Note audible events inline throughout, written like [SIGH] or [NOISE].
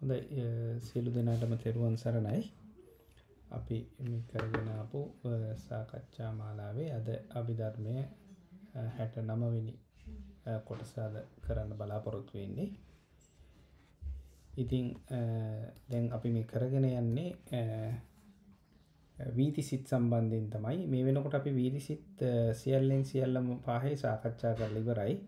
හොඳ සියලු දෙනාටම තෙරුවන් සරණයි අපි කරගෙනාපු සාකච්ඡා මාලාවේ අද අභිධර්මය හැට නමවෙනි කොටසාද කරන්න බලාපොරොත්තු වෙන්නේ ඉතිං දැන් අපි මේ කරගෙන යන්නේ වීතිසිත් සම්බන්ධයෙන් තමයි මේ වෙනකොට අපි වීරිසිත් සියල්ලෙන් සියල්ලම පාහේ සාකච්ඡා කරලිවරයි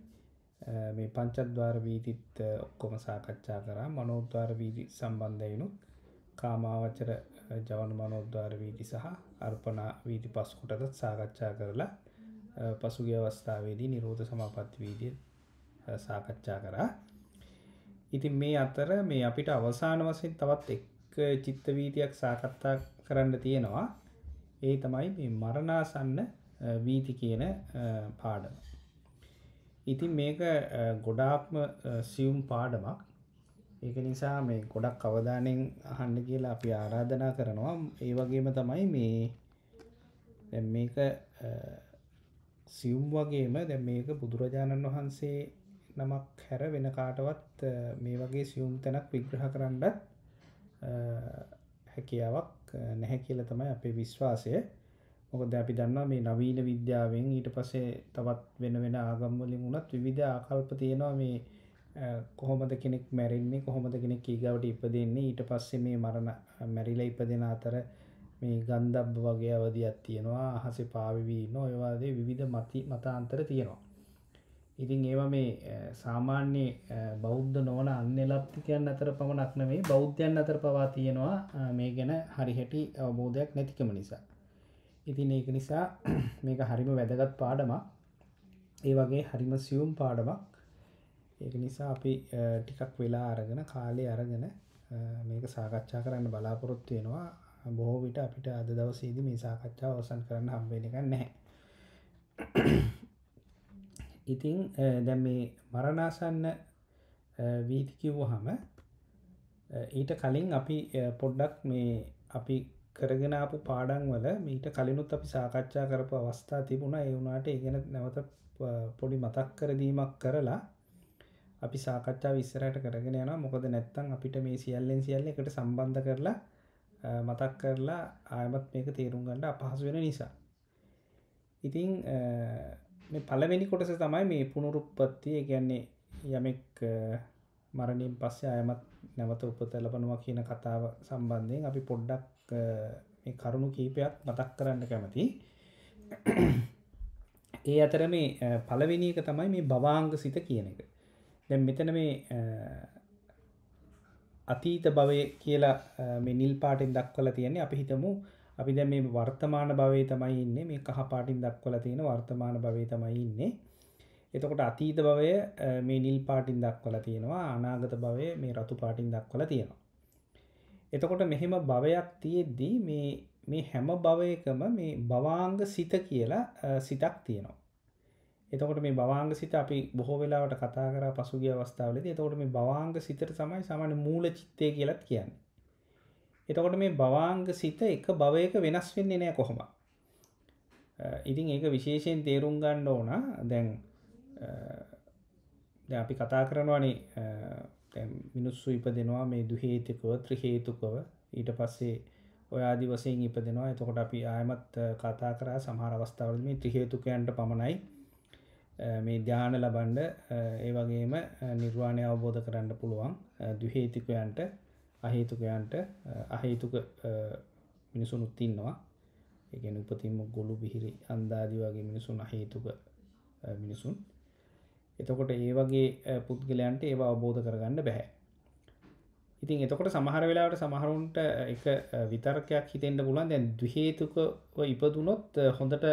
මේ පංචද්වාර වීතිත් ඔක්කොම සාකච්ඡා කරා මනෝද්වාර වීදි සම්බන්ධයනුත් කාමාවචර ජවන මනෝද්වාර වීදි සහ අර්පනා වීදි පස්කුටදත් සාකච්ඡා කරලා පසුගේ අවස්ථාවේදී නිරෝධ සමාපත් වීදිය සාකච්ඡා කරා. ඉතින් මේ අතර මේ අපිට අවසාන වසින් තවත් එක් චිත්ත වීතියක් සාකත්තා කරන්න තියෙනවා ඒ තමයි මරණාසන්න වීති කියන පාඩම. ඉතින් මේක ගොඩාක්ම සියුම් පාඩමක් ඒක නිසා මේ ගොඩක් කවදානෙන් අහන්න කියලා අපි ආරාධනා කරනවා ඒ වගේම තමයි මේ මේක සියුම් වගේම දැ මේක බුදුරජාණන් වහන්සේ නමක් හැර වෙන කාටවත් මේ වගේ සියුම් තැනක් විග්‍රහ කරන්න හැකියාවක් නැහැ කියල තමයි අපේ විශ්වාසය මොකද අපි දන්නවා මේ නවීන විද්‍යාවෙන් ඊට පසේ තවත් වෙන වෙන ආගම්වලින් වුණත් විධ ආකල්ප තියෙනවා මේ කොහොමද කෙනෙක් මැරෙන්නේ කොහොමද කෙනෙක් ඒගවට ඉපදෙන්නේ ඊට පස්සේ මේ මරණ මැරිලා ඉප දෙෙන අතර මේ ගන්දබ් වගේ අවධයක් තියෙනවා අහසේ පාවිවී නොයවාදේ විධ මති මතාන්තර තියෙනවා ඉතින් ඒවා මේ සාමාන්‍ය බෞද්ධ නොවන අන්‍යලප්තිකයන් අතර පමණක් නෙවෙයි බෞද්ධයන් අතර පවා තියෙනවා මේ ගැන හරිහැටි අවබෝධයක් නැතිකම නිසා ඉතින් ඒක නිසා [CLEARS THROAT] මේක හරිම වැදගත් පාඩමක් ඒ වගේ හරිම සියුම් පාඩමක් ඒක නිසා අපි ටිකක් වෙලා අරගෙන කාලය අරගෙන මේක සාකච්ඡා කරන්න බලාපොරොත්තු වෙනවා බොහෝ විට අපිට අද දවසේද මේ සාකච්ඡා අවසන් කරන්න හම්බේලික නැහැ [CLEARS THROAT] ඉතිං දැ මේ මරණාසන්න වීතිකිව්වහම ඊට කලින් අපි පොඩ්ඩක් මේ අපි කරගෙන ආපු පාඩන් වල මීට කලිනුත් අපි සාකච්ඡා කරපු අවස්ථා තිබුණ ඒවුනාට ඒගෙන නැවත පොඩි මතක් කරදීමක් කරලා අපි සාකච්ඡා විස්සරට කරගෙන යන මොකද නැත්තං අපිට මේ සියල්ලෙන් සියල්ල එකට සම්බන්ධ කරලා මතක් කරලා ආයමත් මේක තේරුම් ගණඩ අපහසු වෙන නිසා ඉතිං මේ පළවෙනි කොටස තමයි මේ පුනුරුප්පත්තිය ගැන්නේ යමෙක් මරණින් පස්සේ අයමත් නැවත උපත ලබනවා කියන කතාව සම්බන්ධයෙන් අපි පොඩ්ඩක් කරුණු කීපයක් මතක් කරන්න කැමති ඒ අතර මේ පලවෙනික තමයි මේ බවාංග සිත කියන එක දැ මෙතන මේ අතීත භවය කියලා මේ නිල් පාටෙන් දක්වල තියන්නේ අපි හිතමු අපි දැ මේ වර්තමාන භවේ තමයි ඉන්නේ මේ කහපාටින් දක්වල තියෙන වර්තමාන භවේ තමයි ඉන්නේ එතකොට අතීත භවය මේ නිල් පාටින් දක්වල තියෙනවා අනාගත භවය මේ රතු පාටින් දක්වල තියෙනවා. එතකොට මෙහෙම භවයක් තියෙද්දී මේ මේ හැම භවයකම මේ බවාංග සිත කියලා සිතක් තියෙනවා. එතකොට මේ බවාංග සිත අපි බොහෝ වෙලාවට කතා කර පසුගිය අවස්ථාවලදී එතකොට මේ බවාංග සිතට තමයි සාමාන්‍ය මූල චිත්තය කියලත් කියන්නේ. එතකොට මේ බවාංග සිත එක භවයක වෙනස් වෙන්නේ නැහැ කොහොම. ඉතින් ඒක විශේෂයෙන් තේරුම් ගන්න ඕන දැන් අපි කතා කරනවානේ මිනිස්සු ඉප දෙනවා මේ දුහේතුකව ත්‍රහේතුකව ඊට පස්සේ ඔයාදි වසයෙන් ඉප දෙෙනවා එතකොට අපි ආයමත් කතා කරා සමහර අවස්ථාවල මේ ත්‍රහේතුකයන්ට පමණයි මේ ධ්‍යාන ලබන්ඩ ඒ වගේම නිර්වාණය අවබෝධ කරන්න පුළුවන් දුහේතිකයන්ට අහේතුකයන්ට අහේතුක මිනිසුනුත්තින්නවා එකන උපතින්ම ගොලු බිහිරි අන්දාදි වගේ මිනිසුන් අහේතුක මිනිසුන් එතකොට ඒ වගේ පුද්ගලයන්ට ඒවා අවබෝධ කරගන්න බැහැ ඉතින් එතකොට සමහර වෙලාට සමහරුන්ට එක විතර්කයක් හිතෙන්ට පුලන් දැන් දහේතුක ඉපදුනොත් හොඳට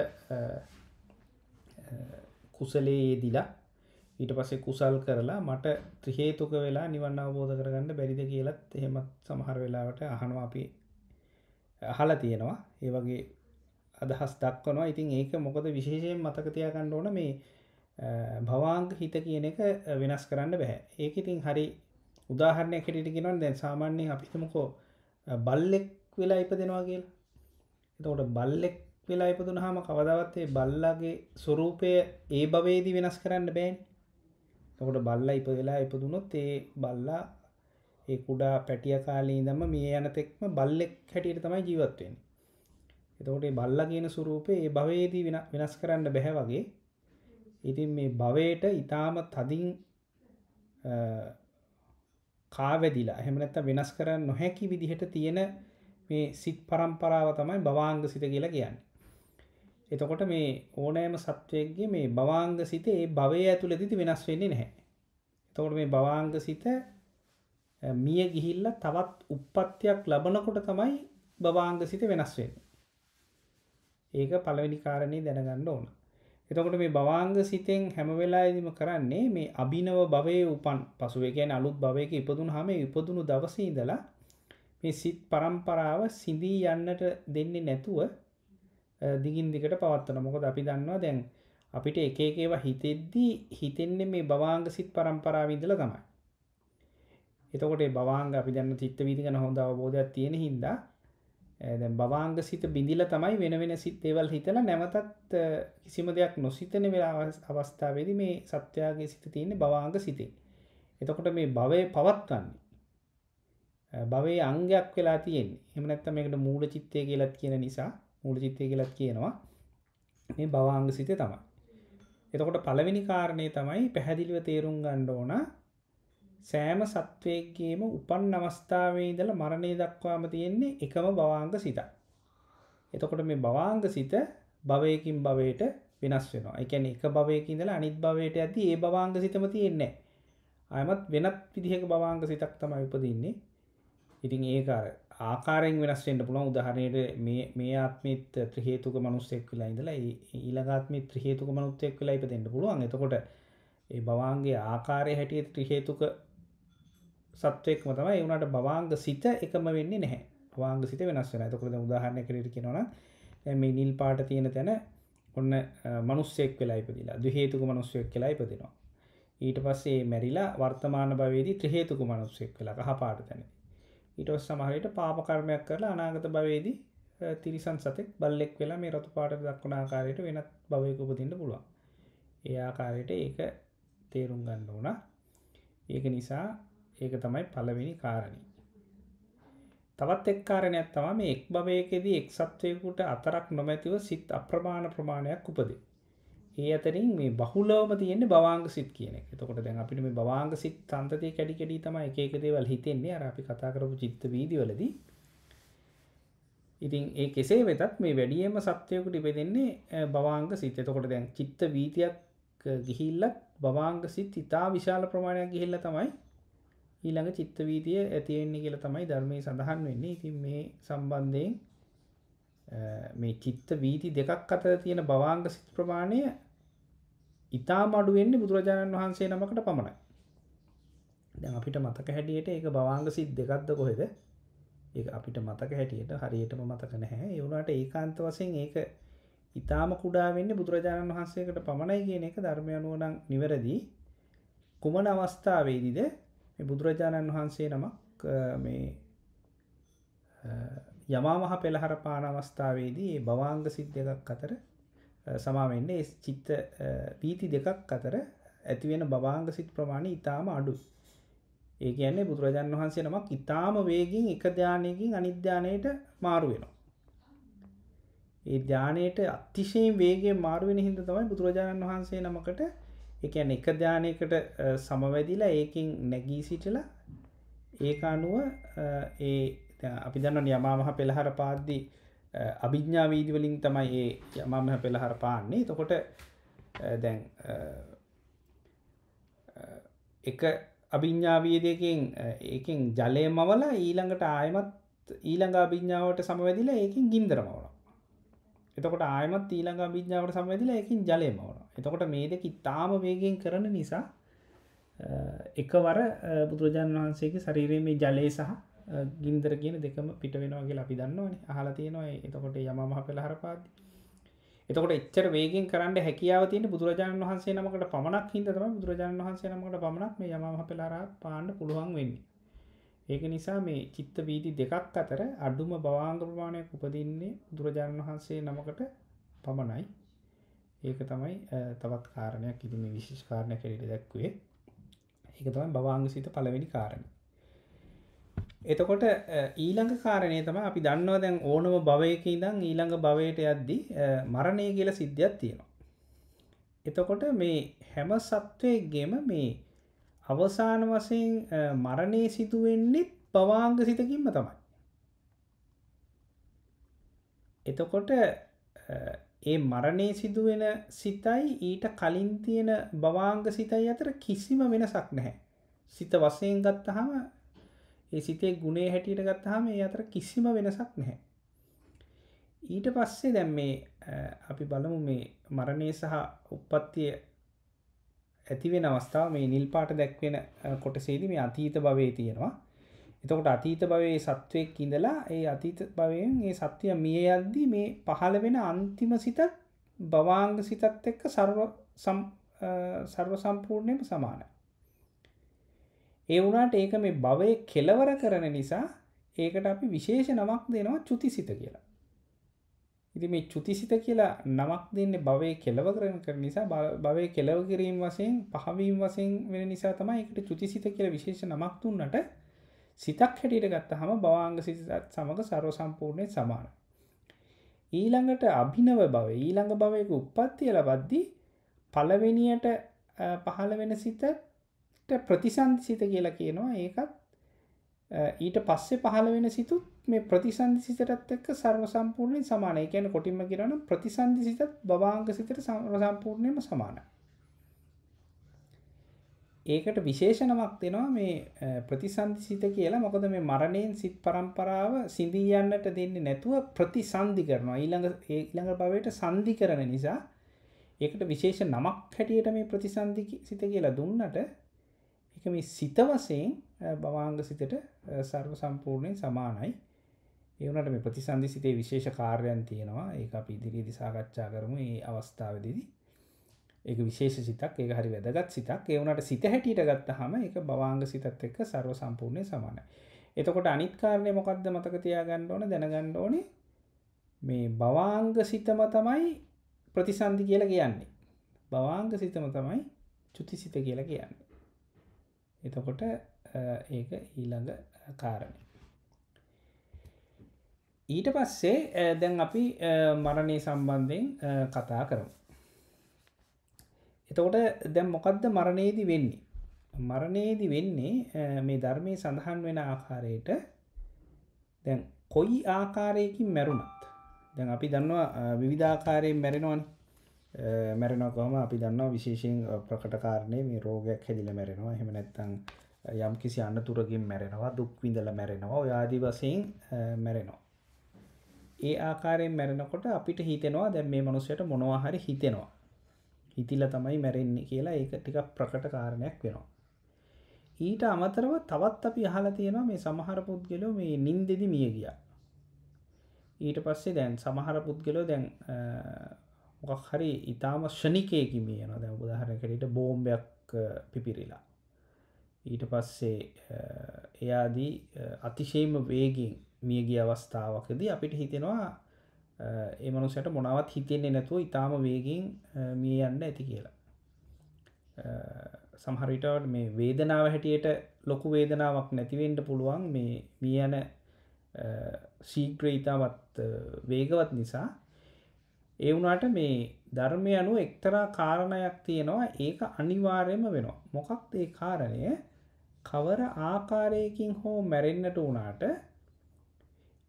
කුසලයේ දිලා ඊට පස්සේ කුසල් කරලා මට ත්‍රහේතුක වෙලා නිවන්න අවබෝධ කරගන්න බැරිද කියලත් එහෙමත් සමහර වෙලාවට අහනවා අපි අහල තියෙනවා ඒ වගේ අදහස් දක්වනවා ඉතින් ඒක මොකද විශේෂයෙන් මතකතියා ගණ්ඩ ඕන මේ භවාංග හිත කියන එක වෙනස් කරන්න බැහැ ඒක ඉතින් හරි උදාහරණය කෙටිටිගෙනවන් දැන් සාමාන්‍යෙන් අපිතමකෝ බල්ලෙක් වෙලා ඉප දෙෙනවා කියල් එතකොට බල්ලෙක් වෙලා ඉපදුන හාම කවදාවත්තේ බල්ලාගේ ස්වරූපය ඒ භවේදී වෙනස් කරන්න බෑන් තකොට බල්ලා ඉප වෙලා ඉපදුනොත් ඒ බල්ලා ඒ කුඩා පැටිය කාලී දම මේ යනතෙක්ම බල්ලෙක් හැටියට තමයි ජීවත්වෙන් එතකොට බල්ලා කියන සුරූපය ඒ භවේදී වෙනස් කරන්න බැහැ වගේ ඉතින් මේ භවයට ඉතාම තදින් කාවැදිලා හෙමනැත්ත වෙනස් කරන්න නොහැකි විදිහට තියෙන මේ සිත් පරම්පරාව තමයි භවාංග සිත කියලා කියන්න. එතකොට මේ ඕනෑම සත්වයක්ගේ මේ භවාංග සිතේ භවය ඇතුළ දිති වෙනස් වෙන්නේ නැහැ. එතකොට මේ භවාංග සිත මිය ගිහිල්ල තවත් උප්පත්තියක් ලබනකොට තමයි භවාංග සිත වෙනස් වෙන්නේ. ඒක පළවෙනි කාරණේ දැනගන්න ඕන. එතකොට මේ බවාංග සිතෙන් හැම වෙලාදිම කරන්නේ මේ අභිනව භවය උපන් පසුවකැන අලුත් භවයක ඉපදුන් හම ඉපදුණු දවසීදලා මේ සිත් පරම්පරාව සිඳී යන්නට දෙන්නේ නැතුව දිගින් දිකට පවත්වන මොකද අපි දන්නවා දැන් අපිට එකඒකේව හිතෙද්දී හිතෙන්නේ මේ බවාංග සිත් පරම්පරාවිදල ගමයි එතකොට බවාංග අපි දැන්න චිත්ත විදිගන හොඳ අවබෝධයක් තියෙන හින්දා Eh, බවාංග සිත බිඳිල තමයි වෙන වෙන සිත්තේවල් හිතල නැවතත් කිසිම දෙයක් නොසිතන වෙලා අවස්ථාවේද මේ සත්‍යයාගේ සිත තියෙන බවාංග සිතේ. එතකොට මේ භවය පවත්වන්නේ. භවේ අංගයක් වෙලා තියෙන් එමනැත්ත මේකට මූල චිත්තය කියලත් කියන නිසා මූල චිත්තය කියලත් කියනවා මේ බවාංග සිතේ තමයි. එතකොට පළවෙනි කාරණය තමයි පැහැදිලිව තේරුම් ගණ්ඩ ඕනා සෑම සත්වයකගේම උපන් අවස්ථාවේ දල මරණය දක්වාම තියෙන්නේ එකම බවාංග සිත. එතකොට මේ බවාංග සිත භවයකින් භවයට වෙනස් වෙනවා එකැන එක භවයකින්දල අනිත් භවයට ඇති ඒ බවාංග සිතම තියෙන්නේ අයමත් වෙනත් විදිහක බවාංග සිතක් තම ඉපදන්නේ ඉතින් ඒකාර ආකාරෙන් වෙනස්ෙන්ට පුළන් උදහරයට මේ ආත්මිත් ත්‍රහේතුක මනුස්සෙක් කියලා ඉඳලා ඊළගාත්මි ත්‍රහේතුක මනුත්තෙක් කියලා ඉපදෙන්ට පුළුවන් එතකොට ඒ බවාන්ගේ ආකාරය හැටිය ත්‍රහේතුක සත්වයෙක්ම තමයි වුණට බවාංග සිත එකම වෙන්නේ නැහැ වාංග සිත වෙනස් වෙන තකොද උදාහරණය කරට කෙනවන මේ නිල් පාට තියෙන තැන ඔන්න මනුස්සෙක් වෙලායිපදිලා දහේතුක මනුස්සයෙක් කෙලායිපදිනවා ඊට පස්සේ මැරිලා වර්තමාන භවේදී ත්‍රහේතුක මනුස්සෙක් වෙලා කහ පාට තැන ඊටස් සමහරයට පාපකර්මයක් කරලා අනාගත භවේදී තිරිසන් සතෙක් බල්ලෙක් වෙලා මේ රතු පාට දක්වන ආකාරයට වෙනත් භවයකුපතින්න පුළුවන් ඒ ආකාරයට ඒක තේරුම් ගන්න ඕන ඒක නිසා ඒක තමයි පළවෙනි කාරණී. තවත් එක් කාරණයක් තමා මේ එක් භවයකෙදී එක්සත්වයකුට අතරක් නොමැතිව සිත් අප්‍රමාණ ප්‍රමාණයක් උපදේ. ඒ අතරින් මේ බහුලවම තියෙන්නේ බවාංග සිත් කියන එක. එතකොට දැන් අපිට මේ බවාංග සිත් සම්තතිය කැඩි කැඩි තමයි එක එක දේවල් හිතෙන්නේ. අර අපි කතා කරපු චිත්ත වීදිවලදී. ඉතින් ඒ කෙසේ වෙතත් මේ වැඩියෙන්ම සත්වයකට ඉපදෙන්නේ බවාංග සිත්. එතකොට දැන් චිත්ත වීතියක් ගිහිල්ලත් බවාංග සිත් ඉතා විශාල ප්‍රමාණයක් ගිහිල්ලා තමයි ඊළඟ චිත්තවීතිය ඇතිවෙන්නේ කියලා තමයි ධර්මය සඳහන් වෙන්නේ ඉතින් මේ සම්බන්ධයෙන් මේ චිත්ත වීති දෙකක් අතර තියෙන බවාංග සිත් ප්‍රමාණය ඉතා මඩුවෙන්නේ බුදුරජාණන් වහන්සේ නමකට පමණයි දැන් අපිට මතක හැටියට ඒක බවාංග සිත් දෙකක්ද කොහෙද ඒ අපිට මතක හැටියට හරියටම මතක නැහැ ඒවුණට ඒකාන්ත වසයෙන් ඒක ඉතාම කුඩා වෙන්න බුදුරජාණන් වහන්සේකට පමණයි කියන එක ධර්මය අනුවනං නිවැරදි කුමන අවස්ථාවේදීද බුදුරජාණන් වහන්සේ නමක් මේ යමාමහ පෙළහර පාන අවස්ථාවේදී ඒ බවාංග සිත් දෙකක් අතර සමාවෙන්න ඒ චිත්ත පීති දෙකක් අතර ඇතිවෙන බවාංග සිත් ප්‍රමාණය ඉතාම අඩුයි ඒ කියන්නේ බුදුරජාණන් වහන්සේ නමක් ඉතාම වේගින් එක ධානයකින් අනිධ්‍යානයට මාරුවෙනවා ඒ ධානයට අතිශයෙන් වේගේ මාරුවෙන හින්ද තමයි බුදුරජාණන් වහන්සේ නමකට එකැන එක ධ්‍යානයකට සමවැදිලා ඒකින් නැගී සිටලා ඒක අනුව ඒ අපි දන්න යමාමහ පෙළහර පාද්දි අභිද්ඥාවීදවලින් තමයි ඒ යමාමහ පෙළහර පාන්නේ තකොට දැන් එක අභිඤ්ඥාවීදයකින් ඒකින් ජලය මවල ඊළඟට ආයමත් ඊළඟ අභිඥාවට සමවැදිලා ඒකින් ගින්දරමවන එතකොට ආයමත් ඊළඟ අභිඥාවට සමවැදිලා ඒකින් ජලය මවන එතකොට මේ දෙක ඉතාම වේගෙන් කරන නිසා එකවර බුදුරජාණන් වහන්සේගේ ශරීරයේ මේ ජලය සහ ගින්දර කියන දෙකම පිට වෙනවාගේ අපි දන්නවන අහලා තියෙනවා එතකොට යමහ පෙළහර පාති එතකොට එච්චර වේගෙන් කරන්න හැකියාව තියෙන බුදුරජාණන් වහන්සේ නමකට පමණක් හිද තම බුදුරජාණන් වහන්සේ නමකට පමණක් මේ යමහ පෙළහර පාන්න පුළුවන් වෙන්නේ ඒක නිසා මේ චිත්ත බීති දෙකක් අතර අඩුම බවාංග ප්‍රමාණයක් උපදින්නේ බුදුරජාණන් වහන්සේ නමකට පමණයි ඒක තමයි තවත් කාරණයක් ඉදිම විශේෂ කාරණය කෙරට දැක්වේ ඒක තමයි බවාංග සිත පලවෙනි කාරණ එතකොට ඊළඟ කාරණය තම අපි දන්නවා දැන් ඕනම භවයක ඉදං ඊළඟ භවයට යද්දී මරණය කියල සිද්ධියක් තියෙනවා එතකොට මේ හැම සත්වයක්ගේම මේ අවසාන වසයෙන් මරණය සිදුවෙන්නෙත් බවාංග සිතකින්ම තමයි එතකොට ඒ මරණය සිදුවෙන සිතයි ඊට කලින් තියෙන බවාංග සිතයි අතර කිසිම වෙනසක් නැහැ. සිත වසයෙන් ගත්තහම ඒ සිතේ ගුණේ හැටියට ගත්තහම ඒ අතර කිසිම වෙනසක් නැහැ. ඊට පස්සේ දැම් මේ අපි බලමු මේ මරණය සහ උපත්තිය ඇතිවෙන අවස්ථාව මේ නිල් පාට දැක්වෙන කොටසේද මේ අතීත භවේ තියෙනවා එතකොට අතීත භවයේ සත්වයෙක් ඉඳලා ඒ අතීත භවයෙන් ඒ සත්‍යය මිය යද්දී මේ පහළ වෙන අන්තිම සිතත් භවාංග සිතත් එක්ක සර්ව සර්ව සම්පූර්ණයම සමානයි. ඒ වුණාට ඒක මේ භවය කෙලවර කරන නිසා ඒකට අපි විශේෂ නමක් දෙනවා චුතිසිත කියලා. ඉති මේ චුතිසිත කියලා නමක් දෙන්න භවය කෙලව කරන කර නිසා භවය කෙලව කිරීම වසයෙන් පහවීම් වසයෙන් වෙන නිසා තමයි එකට චුතිසිත කියලා විශේෂ නමක් තුන්නට සිතක් හැටියට ගත්ත හම බවාංග සිතත් සමඟ සරෝ සම්පූර්ණය සමාන. ඊළඟට අභිනව බව ඊළඟ භවයක උපත්තිය ලබද්දී පලවෙනියට පහළ වෙන සිතට ප්‍රතිසන්ධ සිත කියලා කියනවා ඒකත් ඊට පස්සේ පහළ වෙන සිතුත් මේ ප්‍රතිසන්ධ සිතටත් එක්ක සර්ව සම්පූර්ණයෙන් සමානයි කියන්නේ කොටින්ම කියනවා නම් ප්‍රතිසන්ධ සිතත් භවාංග සිතට සම්පූර්ණයෙන්ම සමානයි ඒකට විශේෂණමක් දෙනවා මේ ප්‍රතිසන්ධි සිත කියලා මොකද මේ මරණයෙන් සිත් පරම්පරාව සිඳීයන්නට දෙන්නේ නැතුව ප්‍රතිසන්ධි කරනවා ඊළඟ ඊළඟ භවයට සන්ධි කරන නිසා ඒකට විශේෂ නමක් හැටියට මේ ප්‍රතිසන්ධි සිත කියලා දුන්නට ඒක මේ සිත වශයෙන් භවාංග සිතට ਸਰව සම්පූර්ණයෙන් සමානයි ඒ වුණාට මේ ප්‍රතිසන්ධි සිතේ විශේෂ කාර්යයන් තියෙනවා ඒක අපි ඉදිරියේදී සාකච්ඡා කරමු මේ අවස්ථාවේදී ඒක විශේෂ සිතක් ඒ හරි වැදගත් සිතක් ඒවනට සිත හැටියට ගත්ත හම එක බවාංග සිතත් එක්ක සර්ව සම්පූර්ණය සමාන එතකොට අනිත්කාරණය මොකක්ද මතක තියාගන්න ඕන දැනගන්න ඕනේ මේ බවාංග සිතම තමයි ප්‍රතිසන්ධි කියල කියන්නේ බවාංග සිතම තමයි චුති සිත කියලා කියන්න එතකොට ඒක ඊළඟ කාරණය ඊට පස්සේ දැන් අපි මරණය සම්බන්ධයෙන් කතා කරමු එතකොට දැම් මොකක්ද මරණයේදී වෙන්නේ. මරණයේදි වෙන්නේ මේ ධර්මය සඳහන් වෙන ආකාරයට දැන් කොයි ආකාරයකින් මැරුණත් දැන් අපි දන්නවා විවිධාකාරයෙන් මැරෙනවාන මැරෙනකොම අපි දන්නවා විශේෂයෙන් ප්‍රකටකාරණය මේ රෝගයක් හැදිල මැරෙනවා හෙම නැත්තං යම් කිසි අන්නතුරගින් මැරෙනවා දුක්විඳල මැරෙනවා ඔයාදි වසයෙන් මැරෙනවා ඒ ආකාරයෙන් මැරෙනකොට අපිට හිතෙනවා දැන් මේ මනුස්සයට මොනවාහරි හිතෙනවා හිතිල තමයි මැරෙන්නේ කියලා ඒක ටික ප්‍රකට කාරණයක් වෙනවා. ඊට අමතරව තවත් අපි අහලා තියෙනවා මේ සමහර පුද්ගලෝ මේ නින්දෙදි මිය ගිය. ඊට පස්සේ දැන් සමහර පුද්ගලෝ දැන් මොකක් හරි ඉතාම ෂණිකයකි මියන දැ උදාහරකරට බෝම්බයක් පිපිරිලා. ඊට පස්සේ එයාදී අතිශේම වේගින් මියගිය අවස්ථාවකද අපිට හිතෙනවා ඒ මනුසයට මොනවත් හිතෙන්නේ නැතුව ඉතාම වේගින් මිය යන්න ඇති කියලා සහරිට මේ වේදනාව හැටියට ලොකු වේදනාවක් නැතිවෙන්ට පුළුවන් මේ මිය යන සීග්‍ර ඉතාවත් වේගවත් නිසා ඒ වුණට මේ ධර්මය අනු එක්තරා කාරණයක් තියෙනවා ඒක අනිවාර්යම වෙනවා මොකක්ද ඒ කාරණය කවර ආකාරයකින් හෝ මැරෙන්න්නට වනාට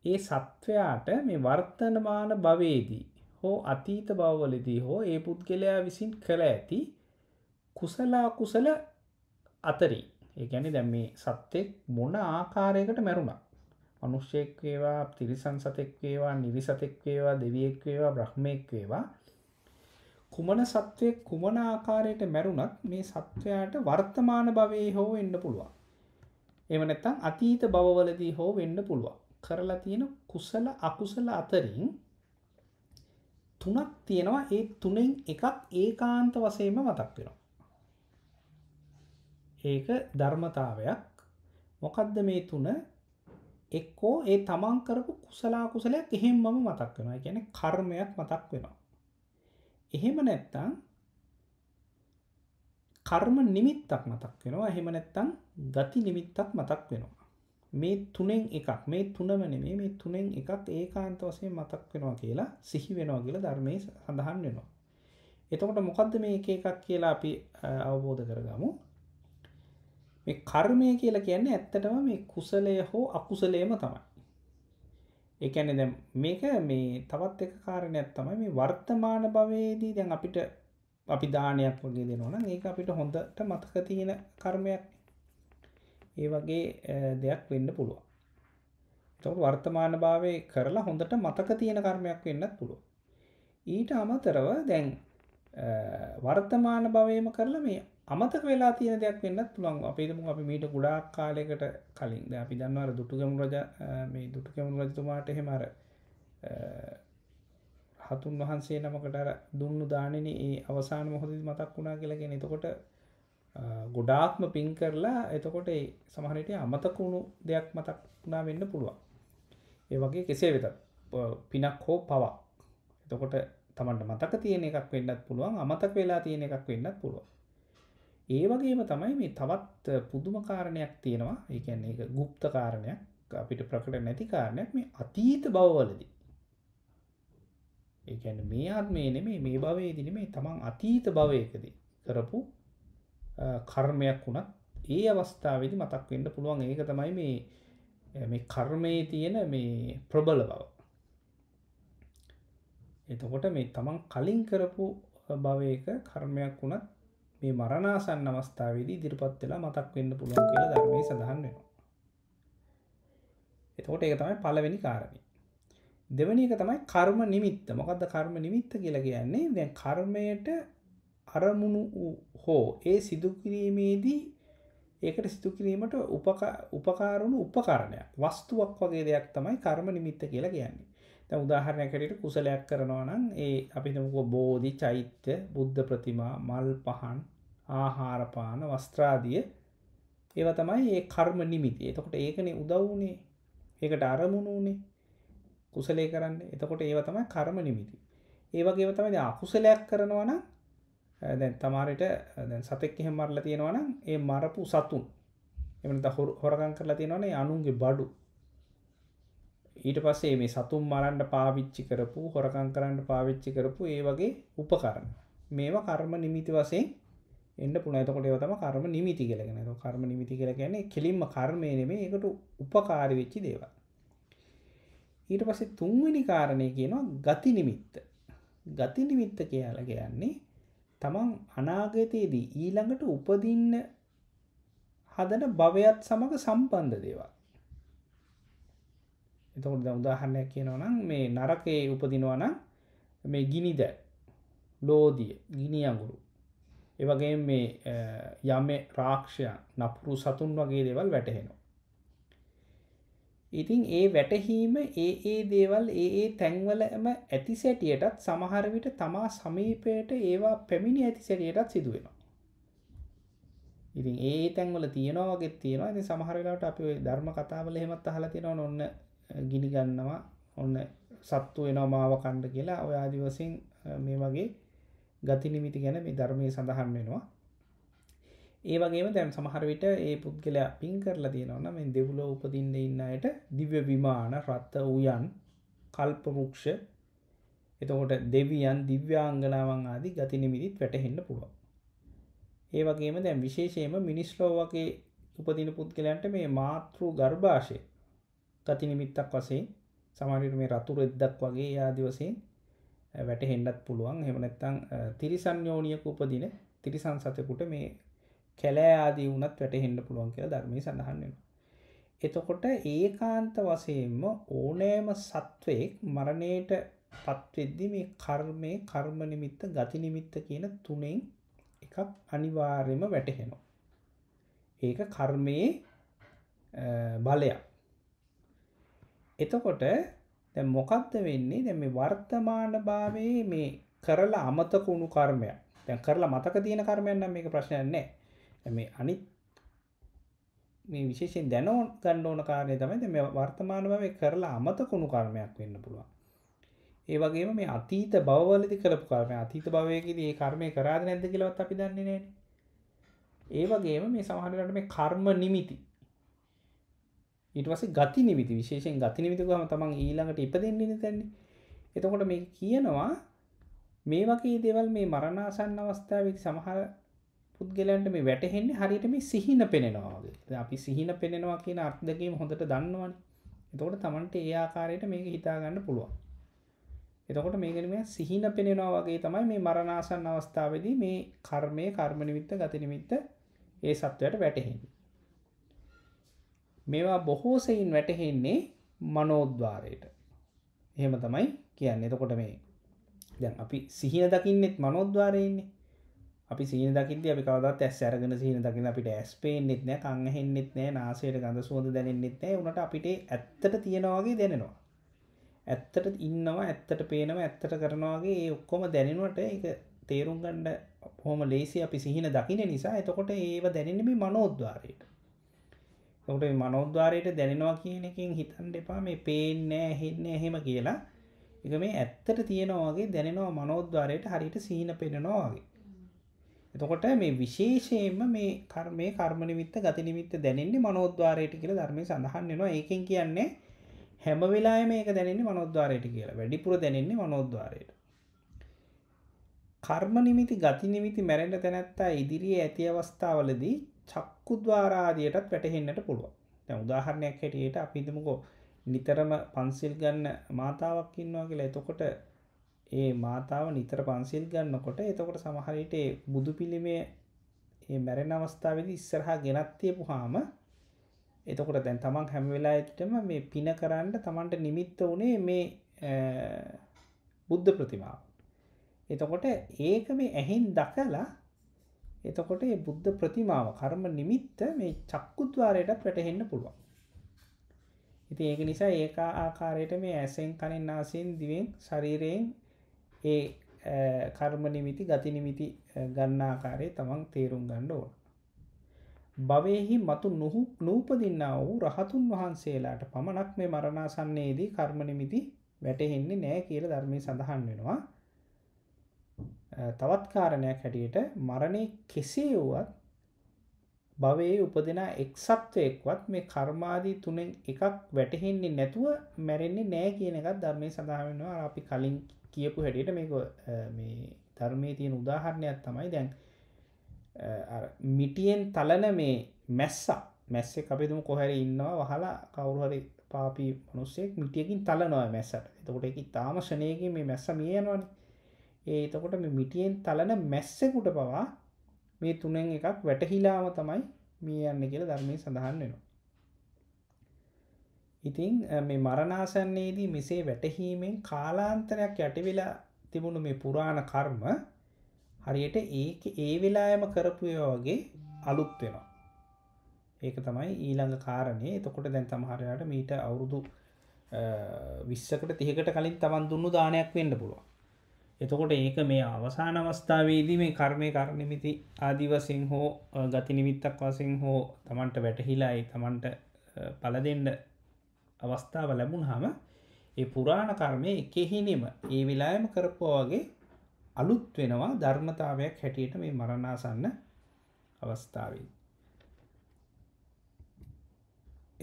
ඒ සත්වයාට මේ වර්තනමාන භවේදී හෝ අතීත බවවලදී හෝ ඒ පුද්ගලයා විසින් කළ ඇති කුසලා කුසල අතරී ඒගැනි දැම් මේ සත්‍යෙක් මොන ආකාරයකට මැරුණක් මනුෂ්‍යයෙක්වේවා තිරිසන් සතෙක්වේවා නිවි සතෙක්වේවා දෙවියෙක්වේවා බ්‍රහ්මයෙක්වේවා කුමන සත්වය කුමන ආකාරයට මැරුණත් මේ සත්වයාට වර්තමාන භවේ හෝ වෙන්න පුළුවන් එම නැත්තම් අතීත බවවලදී හෝ වෙන්න පුළුවන් කරලා තියෙන කුසල අකුසල අතරින් තුනක් තියෙනවා ඒ තුනෙන් එකක් ඒකාන්ත වසයම මතක් වෙනවා. ඒක ධර්මතාවයක් මොකදද මේ තුන එක්කෝ ඒ තමන් කරපු කුසලා කුසලයක් එහෙම මම මතක් වෙනවා ගැන කර්මයක් මතක් වෙනවා. එහෙම නැත්තං කර්ම නිමිත්තක් මතක් වෙනවා එහෙම නැත්තං ගති නිමිත්තක් මතක් වෙනවා. මේ තුනෙන් එකක් මේ තුනම නෙමේ මේ තුනෙන් එකක් ඒකාන්ත වශයෙන් මතක් වෙනවා කියලා සිහි වෙනවා කියලා ධර්මයේ සඳහන් වෙනවා. එතකොට මොකද්ද මේ එක එකක් කියලා අපි අවබෝධ කරගමු. මේ කර්මය කියලා කියන්නේ ඇත්තටම මේ කුසලය හෝ අකුසලයම තමයි. ඒ කියන්නේ දැන් මේක මේ තවත් එක කාරණයක් තමයි මේ වර්තමාන භවයේදී දැන් අපිට අපි දානයක් වගේ දෙනවා නම් ඒක අපිට හොඳට මතක තියෙන කර්මයක් නේ. ඒ වගේ දෙයක් වෙන්න පුළුවන් තොට වර්තමාන භාවය කරලා හොඳට මතක තියෙන කර්මයක් වෙන්නත් පුළුව ඊට අමතරව දැන් වර්තමාන භවයම කරලා මේ අමතක වෙලා තියෙන දෙයක් වෙන්නත් පුළුවන් අපේදම අපි මීට ගොඩාක් කාලයකට කලින් අපි දන්නවර දුටුගැමුණු රජ මේ දුටුගැමුණු රජතුමාට එහෙම අර හතුන් වහන්සේ නමකට අර දුන්නු දාණෙනේ ඒ අවසාන මොහොතේ මතක් වුණා කියලා කියන්නේ එතකොට ගොඩාක්ම පින් කරලා එතකොට සමහනට අමතකුණු දෙයක් මතක්නා වෙන්න පුළුවන් ඒ වගේ කෙසේ වෙත පිනක් හෝ පවක් එතකොට තමන්ට මතක තියෙන එකක් වෙන්නත් පුළුවන් අමතක් වෙලා තියෙන එකක් වෙන්නත් පුළුවන් ඒ වගේම තමයි මේ තවත් පුදුම කාරණයක් තියෙනවා ඒකැන්න එක ගුප්ත කාරණයක් අපිට ප්‍රකට නැති කාරණයක් මේ අතීත බවවලදි ඒකැන්න මේ ආත්මේ නෙමේ මේ භවයේදින මේ තමන් අතීත භවයකදී කරපු කර්මයක් වුණත් ඒ අවස්ථාවදි මතක් වෙන්න පුළුවන් ඒක තමයි මේ මේ කර්මයේ තියෙන මේ ප්‍රබල බව එතකොට මේ තමන් කලින් කරපු භවයක කර්මයක් වුණත් මේ මරණාසන්න අවස්ථාවේදී ඉදිරිපත් වෙලා මතක් වෙන්න පුළුවන් කියලා ධර්මයේ සඳහන් වෙනවා. එතකොට ඒක තමයි පළවෙනි කාරණේ. දෙවෙනි එක තමයි කර්ම නිමිත්ත. මොකද්ද කර්ම නිමිත්ත කියලා කියන්නේ? දැන් කර්මයට අරමුණු හෝ ඒ සිදුකිරීමේදී ඒකට සිදුකිරීමට උපකාරුණු උපකාරණයක් වස්තුවක් වගේ දෙයක් තමයි කර්ම නිමිත්ත කියලා කියන්නේ තැ උදාහරණයකට කුසලයක් කරනවා නම් ඒ අපිතමක බෝධි චෛත්‍ය බුද්ධ ප්‍රතිමා මල් පහන් ආහාරපාන වස්ත්‍රාදිය ඒව තමයි ඒ කර්ම නිමිති එතකොට ඒකනේ උදව්නේ ඒකට අරමුණුනේ කුසලේ කරන්න එතකොට ඒව තමයි කර්ම නිමිති ඒවගේ තමයි අකුසලයක් කරනවනම් දැන් තමාරයට දැන් සතෙක් එහෙම මරලා තියෙනවනම් ඒ මරපු සතුන් එමනත හොරගම් කරලා තියෙනවනේ අනුන්ගේ බඩු ඊට පස්සේ මේ සතුන් මරන්ඩ පාවිච්චි කරපු හොරකං කරන්න පාවිච්චි කරපු ඒ වගේ උපකරණ මේවා කර්ම නිමිති වසේ එන්න පුනතකොට තම කර්ම නිමිති කලගෙන කර්ම නිමිති කල ගැන කෙලින්ම කර්මය නෙමේ එකට උපකාරි වෙච්චි දේව ඊට පස්සේ තුන්වෙනි කාරණය කියනවා ගති නිමිත්ත ගති නිමිත්ත කියලා කියන්නේ තමන් අනාගතයේදී ඊළඟට උපදින්න හදන භවයත් සමඟ සම්බන්ධ දේවල් එතකොට උදාහරණයක් කියනවනම් මේ නරකයේ උපදිනවනම් මේ ගිනිද ලෝදිය ගිනි අගුරු ඒවගේ මේ යම රාක්ෂය නපුරු සතුන් වගේ දේවල් වැටහෙනවා ඉතින් ඒ වැටහීම ඒ ඒ දේවල් ඒ තැන්වලම ඇති සැටියටත් සමහරවිට තමා සමීපයට ඒවා පැමිණි ඇති සැටියටත් සිදුවෙනවා. ඉතින් ඒ තැන්වල තියෙනවාගේ තියෙනවා ඇති සමහරලාට අපි ධර්ම කතාවල හෙමත් අහල තියෙනව ඔන්න ගිනිගන්නවා ඔන්න සත්තු වෙනවා මාව කණ්ඩ කියලා ඔය ආදිවසින් මේ වගේ ගතිනිමිති ගැන මේ ධර්මය සඳහන් වෙනවා ඒ වගේ දැම් සමහරවිට ඒ පුද්ගලයා පින් කරලා තියෙනවන මෙ දෙවුල උපදින්න ඉන්නයට දිව්‍ය විමාන රත්ත වූයන් කල්පමුක්ෂ එතකොට දෙවියන් දිව්‍යාංගනාවන් ආදී ගතිනිමිදිත් වැටහෙන්න පුළුවන් ඒ වගේම දැන් විශේෂයම මිනිස්ලෝ වගේ උපදින පුද්ගලයන්ට මේ මාතෘ ගර්භාෂය ගති නිමිත්තක් වසේ සමානට මේ රතුර එද්දක් වගේ යාදිවසයෙන් වැටහෙන්ඩත් පුළුවන් හෙමනැත්තං තිරිසන් යෝනියක උපදින තිරිසන් සතකුට මේ කැලෑ ආදී වුනත් වැටහෙන්ඩ පුළුවන් කියලා ධර්මය සඳහන්නවා. එතකොට ඒ කාන්ත වසයෙන්ම ඕනෑම සත්වයෙක් මරණයට පත්වෙද්දි මේ කර්මය කර්මනිමිත්ත ගතිනිමිත්ත කියන තුනෙන් එකක් අනිවාර්යම වැටහෙනවා. ඒක කර්මයේ බලයක්. එතකොට දැ මොකක්ද වෙන්නේ දැ මේ වර්තමාන භාවයේ මේ කරලා අමතකුණු කර්මය දැන් කරලා මතක තියෙන කර්මයන්න මේක ප්‍රශ්නයන්නේ මේ අනිත් මේ විශේෂෙන් දැනෝ ගන්න ඕන කාරය තමයි මේ වර්තමාන බව කරලා අමතකුණු කර්මයක් වෙන්න පුළුවන් ඒ වගේම මේ අතීත බවලදි කළපු කර්මය අතීත භවයකදී ඒ කර්මය කරාද නැද්ද කියලාවත් අපි දන්නේ නැහැ ඒ වගේම මේ සමහරවිට මේ කර්ම නිමිති ඊට පස්සේ ගති නිමිති විශේෂයෙන් ගති නිමිති ගම තමන් ඊළඟට ඉපදෙන්නේ නැතන්නේ එතකොට මේ කියනවා මේ වගේ දේවල් මේ මරණාසන්න අවස්ථාවේදී සමහර පුද්ගලන්ට මේ වැටහෙන්නේ හරියට මේ සිහින පෙනෙනවාගේ අපි සිහින පෙනෙනවා කියන අර්ථදකීම හොඳට දන්නවන එතකොට තමන්ට ඒ ආකාරයට මේක හිතාගන්න පුළුවන් එතකොට මේකනම සිහින පෙනෙනවා වගේ තමයි මේ මරණාසන්න අවස්ථාවදී මේ කර්මය කර්මනිමිත්ත ගතිනිමිත්ත ඒ සත්වයට වැටහෙන්නේ මේවා බොහෝ සයින් වැටහෙන්නේ මනෝද්වාරයට එහෙම තමයි කියන්න එතකොට මේ දැන් අපි සිහින දකින්නෙත් මනෝද්වාරයන්නේ අපි සීන දකිද අපි කවදත් ඇස් අරගෙන සීන දකින අපිට ඇස් පේන්නෙත් නෑ කං හෙන්නෙත් නෑ නාසයට ගඳ සුවඳ දැනෙන්නෙත් නෑ උනට අපිට ඇත්තට තියෙනවාගේ දැනෙනවා ඇත්තට ඉන්නවා ඇත්තට පේනවා ඇත්තට කරනවාගේ ඒ ඔක්කොම දැනෙනවට එක තේරුම් ගණ්ඩ හොම ලේසි අපි සිහින දකින නිසා එතකොට ඒව දැනෙනම මනෝද්වාරයට ඔට මනෝද්වාරයට දැනෙනවා කියන එකින් හිතන් දෙපා මේ පේන්නෑ හෙන්න එහෙම කියලා එක මේ ඇත්තට තියෙනවාගේ දැනෙනවා මනෝද්වාරයට හරිට සීන පෙනෙනවාගේ එතකොට මේ විශේෂයෙන්ම මේ කර්මය කර්මනිමිත්ත ගතිනිමිත්ත දැනෙන්නේ මනෝද්වාරයට කියල ධර්මය සඳහන් වෙනවා ඒකෙන් කියන්නේ හැම වෙලා මේක දැනෙන්නේ මනෝද්වාරයට කියලා වැඩිපුර දැනෙන්නේ මනෝද්වාරයට කර්මනිමිති ගතිනිමිති මැරෙන්ට තැනැත්තා ඉදිරියේ ඇති අවස්ථාවලදී චක්කුද්වාරාදියටත් වැටහෙන්නට පුළුවන් දැ උදාහරණයක් හැටියට අපිදමකෝ නිතරම පන්සිල් ගන්න මාතාවක් ඉන්නවා කියලා එතකොට ඒ මාතාව නිතර පන්සිල් ගන්නකොට එතකොට සමහරයට බුදු පිළිමේ ඒ මැරෙන අවස්ථාවද ඉස්සරහා ගෙනත්තියපු හාම එතකොට දැන් තමන් හැමවෙලාටම මේ පින කරන්න තමන්ට නිමිත්ත වනේ මේ බුද්ධ ප්‍රතිමාව එතකොට ඒක මේ ඇහෙන් දකලා එතකොට ඒ බුද්ධ ප්‍රතිමාව කර්ම නිමිත්ත මේ චක්කුද්වාරයට ප්‍රටහෙන්න පුළුවන්. ඉති ඒක නිසා ඒක ආකාරයට මේ ඇසෙන් කණෙන් නාසින් දිවෙන් ශරීරයෙන් ඒ කර්ම නිමිති ගති නිමිති ගන්නාකාරය තමන් තේරුම් ගණ්ඩ ඕන. භවයහි මතු නොහු නූපදින්නා වූ රහතුන් වහන්සේලාට පමණක් මේ මරණාසන්නේදී කර්මනිමිති වැටහෙන්නේ නෑ කියල ධර්මය සඳහන් වෙනවා. තවත් කාරණයක් හැටියට මරණය කෙසේ වුවත් භවයේ උපදෙන එක්සත්වයෙක්වත් මේ කර්මාදී තුනෙන් එකක් වැටහෙන්නේ නැතුව මැරෙන්නේ නෑ කියන එකත් ධර්මය සඳහන් වෙනවා අපි කලින් කියපු හැටියට මේ ධර්මය තියෙන උදාහරණයක් තමයි දැන් මිටියෙන් තලන මේ මැස්සා මැස්සෙ අපිතුම කොහැර ඉන්නවා වහලා කවුරුහරි පාපි මනුස්සෙක් මිටියකින් තලනවා මැසට එතකොට එක තාම ශනයගේ මේ මැස්ස මියනවන ඒතකොට මේ මිටියෙන් තලන මැස්සකුට පවා මේ තුනෙන් එකක් වැටහිලාම තමයි මියන්න කියල ධර්මය සඳහන් වෙනවා ඉතින් මේ මරණාසන්නේදී මෙසේ වැටහීමෙන් කාලාන්තරයක් යටවෙලා තිබුණු මේ පුරාණ කර්ම හරියට ඒක ඒ වෙලායම කරපුය වගේ අලුත් වෙනවා. ඒක තමයි ඊළඟ කාරණය එතකොට දැන් තමහරයට මීට අවුරුදු විශ්සකට තිහකට කලින් තමන් දුන්නු දානයක් වෙන්න පුළුවන්. එතකොට ඒක මේ අවසාන අවස්ථාවේදී මේ කර්මය කරණමිති ආදිවසින් හෝ ගතිනිමිත්තක් වසින් හෝ තමන්ට වැටහිලායි තමන්ට පල දෙෙන්ඩ අවස්ථාව ලැබුණ හම ඒ පුරාණ කර්මය එකෙහිනෙම ඒ විලායම කරපවාගේ අලුත් වෙනවා ධර්මතාවයක් හැටියට මේ මරණාසන්න අවස්ථාවෙන්.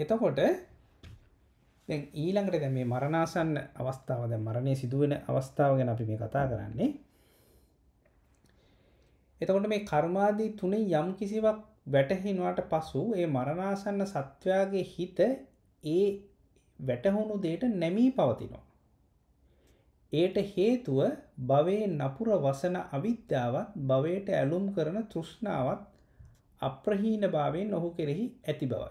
එතකොට ඊළඟට දැ මේ මරණාසන්න අවස්ථාවද මරණය සිදුවෙන අවස්ථාව ගැන අපි මේ කතා කරන්නේ. එතකොට මේ කර්මාදී තුනේ යම් කිසිවක් වැටහෙනවාට පසු ඒ මරණාසන්න සත්වයාගේ හිත ඒ වැටහුණු දේට නැමී පවතිනවා. ඒට හේතුව භවයේ නපුර වසන අවිද්‍යාවත් භවයට ඇලුම් කරන තෘෂ්ණාවත් අප්‍රහීන භාවයෙන් ඔහු කෙරෙහි ඇති බවයි.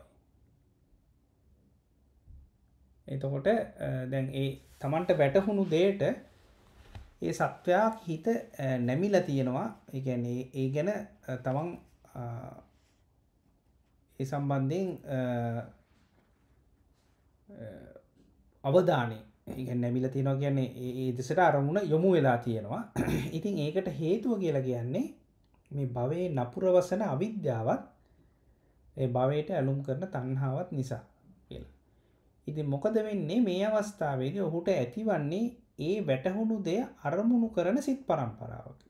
එතකොට දැන් ඒ තමන්ට වැටහුණු දේට ඒ සත්වයක් හිත නැමිල තියෙනවා එකැන ඒ ගැන තමන් ඒ සම්බන්ධයෙන් අවධානය නැමිල තියෙනවා කියන්නේ ඒ දෙසට අරමුණ යොමු වෙලා තියෙනවා [CLEARS THROAT] ඉතින් ඒකට හේතුව කියලා කියන්නේ මේ භවේ නපුරවසන අවිද්‍යාවත් ඒ භවයට ඇලුම් කරන තන්හාවත් නිසා කියලා. ඉතින් මොකද වෙන්නේ මේ අවස්ථාවේදී ඔහුට ඇතිවන්නේ ඒ වැටහුණු දෙය අරමුණු කරන සිත් පරම්පරාවක.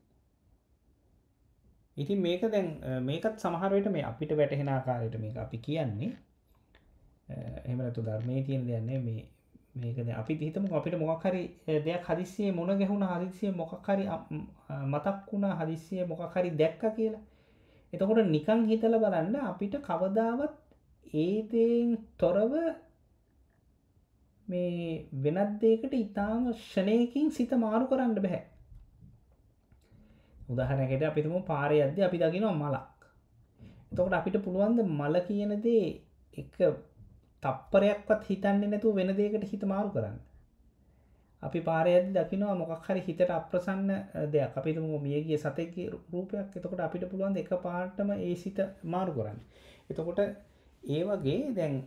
ඉතින් මේක දැන් මේකත් සමහරයට මේ අපිට වැටහෙන ආකාරයට මේක අපි කියන්නේ එමනතු ධර්මය තියෙන දෙයන්නේ මේ මේකද අපි හිතම අපිට මොකහරි දෙයක් හදිස්සේ මොන ගැහුණ හදිසිය මොකක්හරි මතක් වුණා හදිස්සිය මොකහරි දැක්ක කියලා එතකොට නිකං හිතල බලන්න අපිට කවදාවත් ඒදෙන් තොරව මේ වෙනත්දේකට ඉතාම ෂණයකින් සිත මාරු කරන්න බැහැ උදහනකට අපිතුම පාරය අද්ද අපි දකිනවා මලක් එතකොට අපිට පුළුවන්ද මල කියනදේ එක තප්පරයක්වත් හිතන්නේ නැතු වෙන දේකට හිත මාරු කරන්න අපි පාරයද දකිනවා මොකක් හරි හිතට අප්‍රසන්න දෙයක් අපිට මියගේ සතක රූපයක් එතකොට අපිට පුළුවන් එක පාටම ඒ සිත මාරු කරන්න එතකොට ඒ වගේ දැන්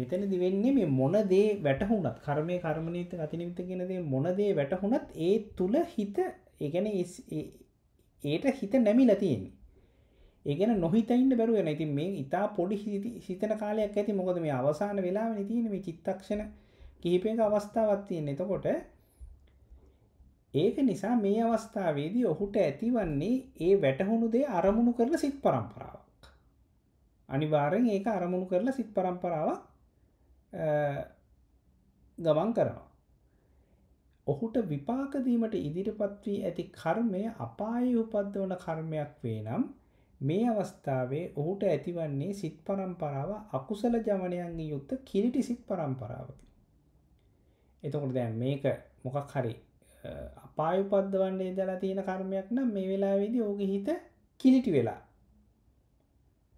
මෙතන දිවෙන්නේ මේ මොනදේ වැටහුනත් කර්මය කර්මණීත අතිනිවිත ගෙනදේ මොනදේ වැටහුනත් ඒ තුළ හිත ඒගැන ඒට හිත නැමි ලතියන්නේ ඒගෙන නොහිතයින්න බැරුවෙන ඉතින් මේ ඉතා පොඩි හිතන කාලයක් ඇති මොකද මේ අවසාන වෙලා නිතින මේ චිත්තක්ෂණ කිහිපයක අවස්ථාවත් තියෙන් එතකොට ඒක නිසා මේ අවස්ථාවේදී ඔහුට ඇතිවන්නේ ඒ වැටහුණු දේ අරමුණු කරල සිත් පරම්පරාවක්. අනිවාරෙන් ඒක අරමුණු කරලා සිත් පරම්පරාවක් ගමන් කරනවා. ඔහුට විපාකදීමට ඉදිරිපත් වී ඇති කර්මය අපාය උපද්ද වන කර්මයක් වේ නම් මේ අවස්ථාවේ ඔහුට ඇතිවන්නේ සිත් පරම්පරාව අකුසල ජමනයන්ගේ යුත්ත කිරිටි සිත් පරම්පරාවකි. එතකොට දැන් මේක මොකක් හරි අපායුපද්දවන්නේ දලා තියෙන කර්මයක් නම් මේ වෙලාවේදී ඕගේ හිත කිලිටි වෙලා.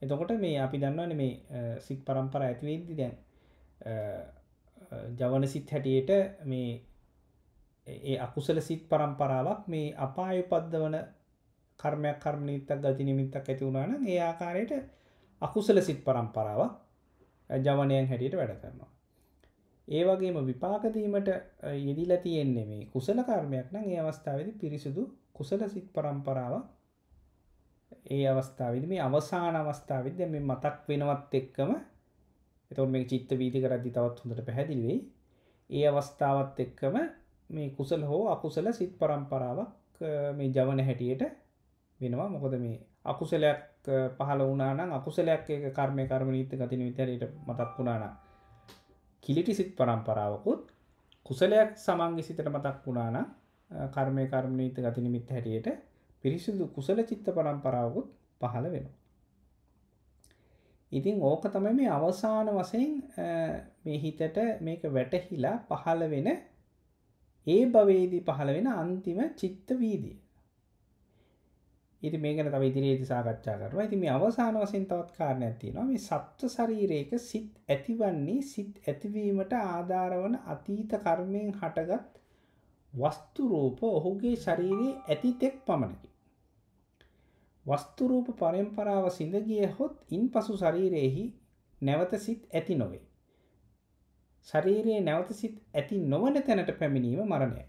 එතකොට මේ අපි දන්නවන මේ සිත් පරම්පර ඇතිවෙද්දි දැන් ජවන සිත් හැටියට මේ ඒ අකුසල සිත් පරම්පරාවක් මේ අපායුපද්දවන කර්මයක් කර්ම නිත්තක් ගති නිමිත්තක් ඇති වුණන ඒ ආකාරයට අකුසල සිත් පරම්පරාවක් ජවනයන් හැටියට වැඩ කරනවා. ඒ වගේම විපාකදීමට යෙදිල තියෙන්නේ මේ කුසල කර්මයක් නම් ඒ අවස්ථාවද පිරිසිදු කුසල සිත් පරම්පරාව ඒ අවස්ථාවද මේ අවසාන අවස්ථාවද මේ මතක් වෙනවත් එක්කම එතුන් මේ චිත්ත වීති කරදි තවත් හොඳට පැහැදිල්වෙයි ඒ අවස්ථාවත් එක්කම මේ කුසල් හෝ අකුසල සිත් පරම්පරාවක් මේ ජවන හැටියට වෙනවා මොකද මේ අකුසලයක් පහල වනානම් අකුසලයක් ඒ කර්මය කර්මණීත ගතින විතරයට මතක් වුණාන කිලිටි සිත් පරම්පරාවකුත් කුසලයක් සමන්ගේ සිතට මතක් වුණාන කර්මය කර්මණීත ගතිනිමිත් හැටියට පිරිසිදු කුසල චිත්ත පරම්පරාවකුත් පහළ වෙනවා. ඉතින් ඕක තම මේ අවසාන වසයෙන් මේ හිතට මේක වැටහිලා පහළ වෙන ඒ භවේදී පහළ වෙන අන්තිම චිත්ත වීදිය. ඉති මේකන තව ඉදිරියේති සාකච්ඡා කරවා ඇති මේ අවසාන වසින් තවත් කාරණ ඇතිනවා මේ සත්ව ශරීරයක සිත් ඇතිවන්නේ සිත් ඇතිවීමට ආධාරවන අතීත කර්මයෙන් හටගත් වස්තුරූප ඔහුගේ ශරීරයේ ඇතිතෙක් පමණකි. වස්තුරූප පරම්පරාව සිඳගිය හොත් ඉන් පසු ශරීරයෙහි නැවත සිත් ඇති නොවේ. ශරීරයේ නැවත සිත් ඇති නොවන තැනට පැමිණීම මරණය.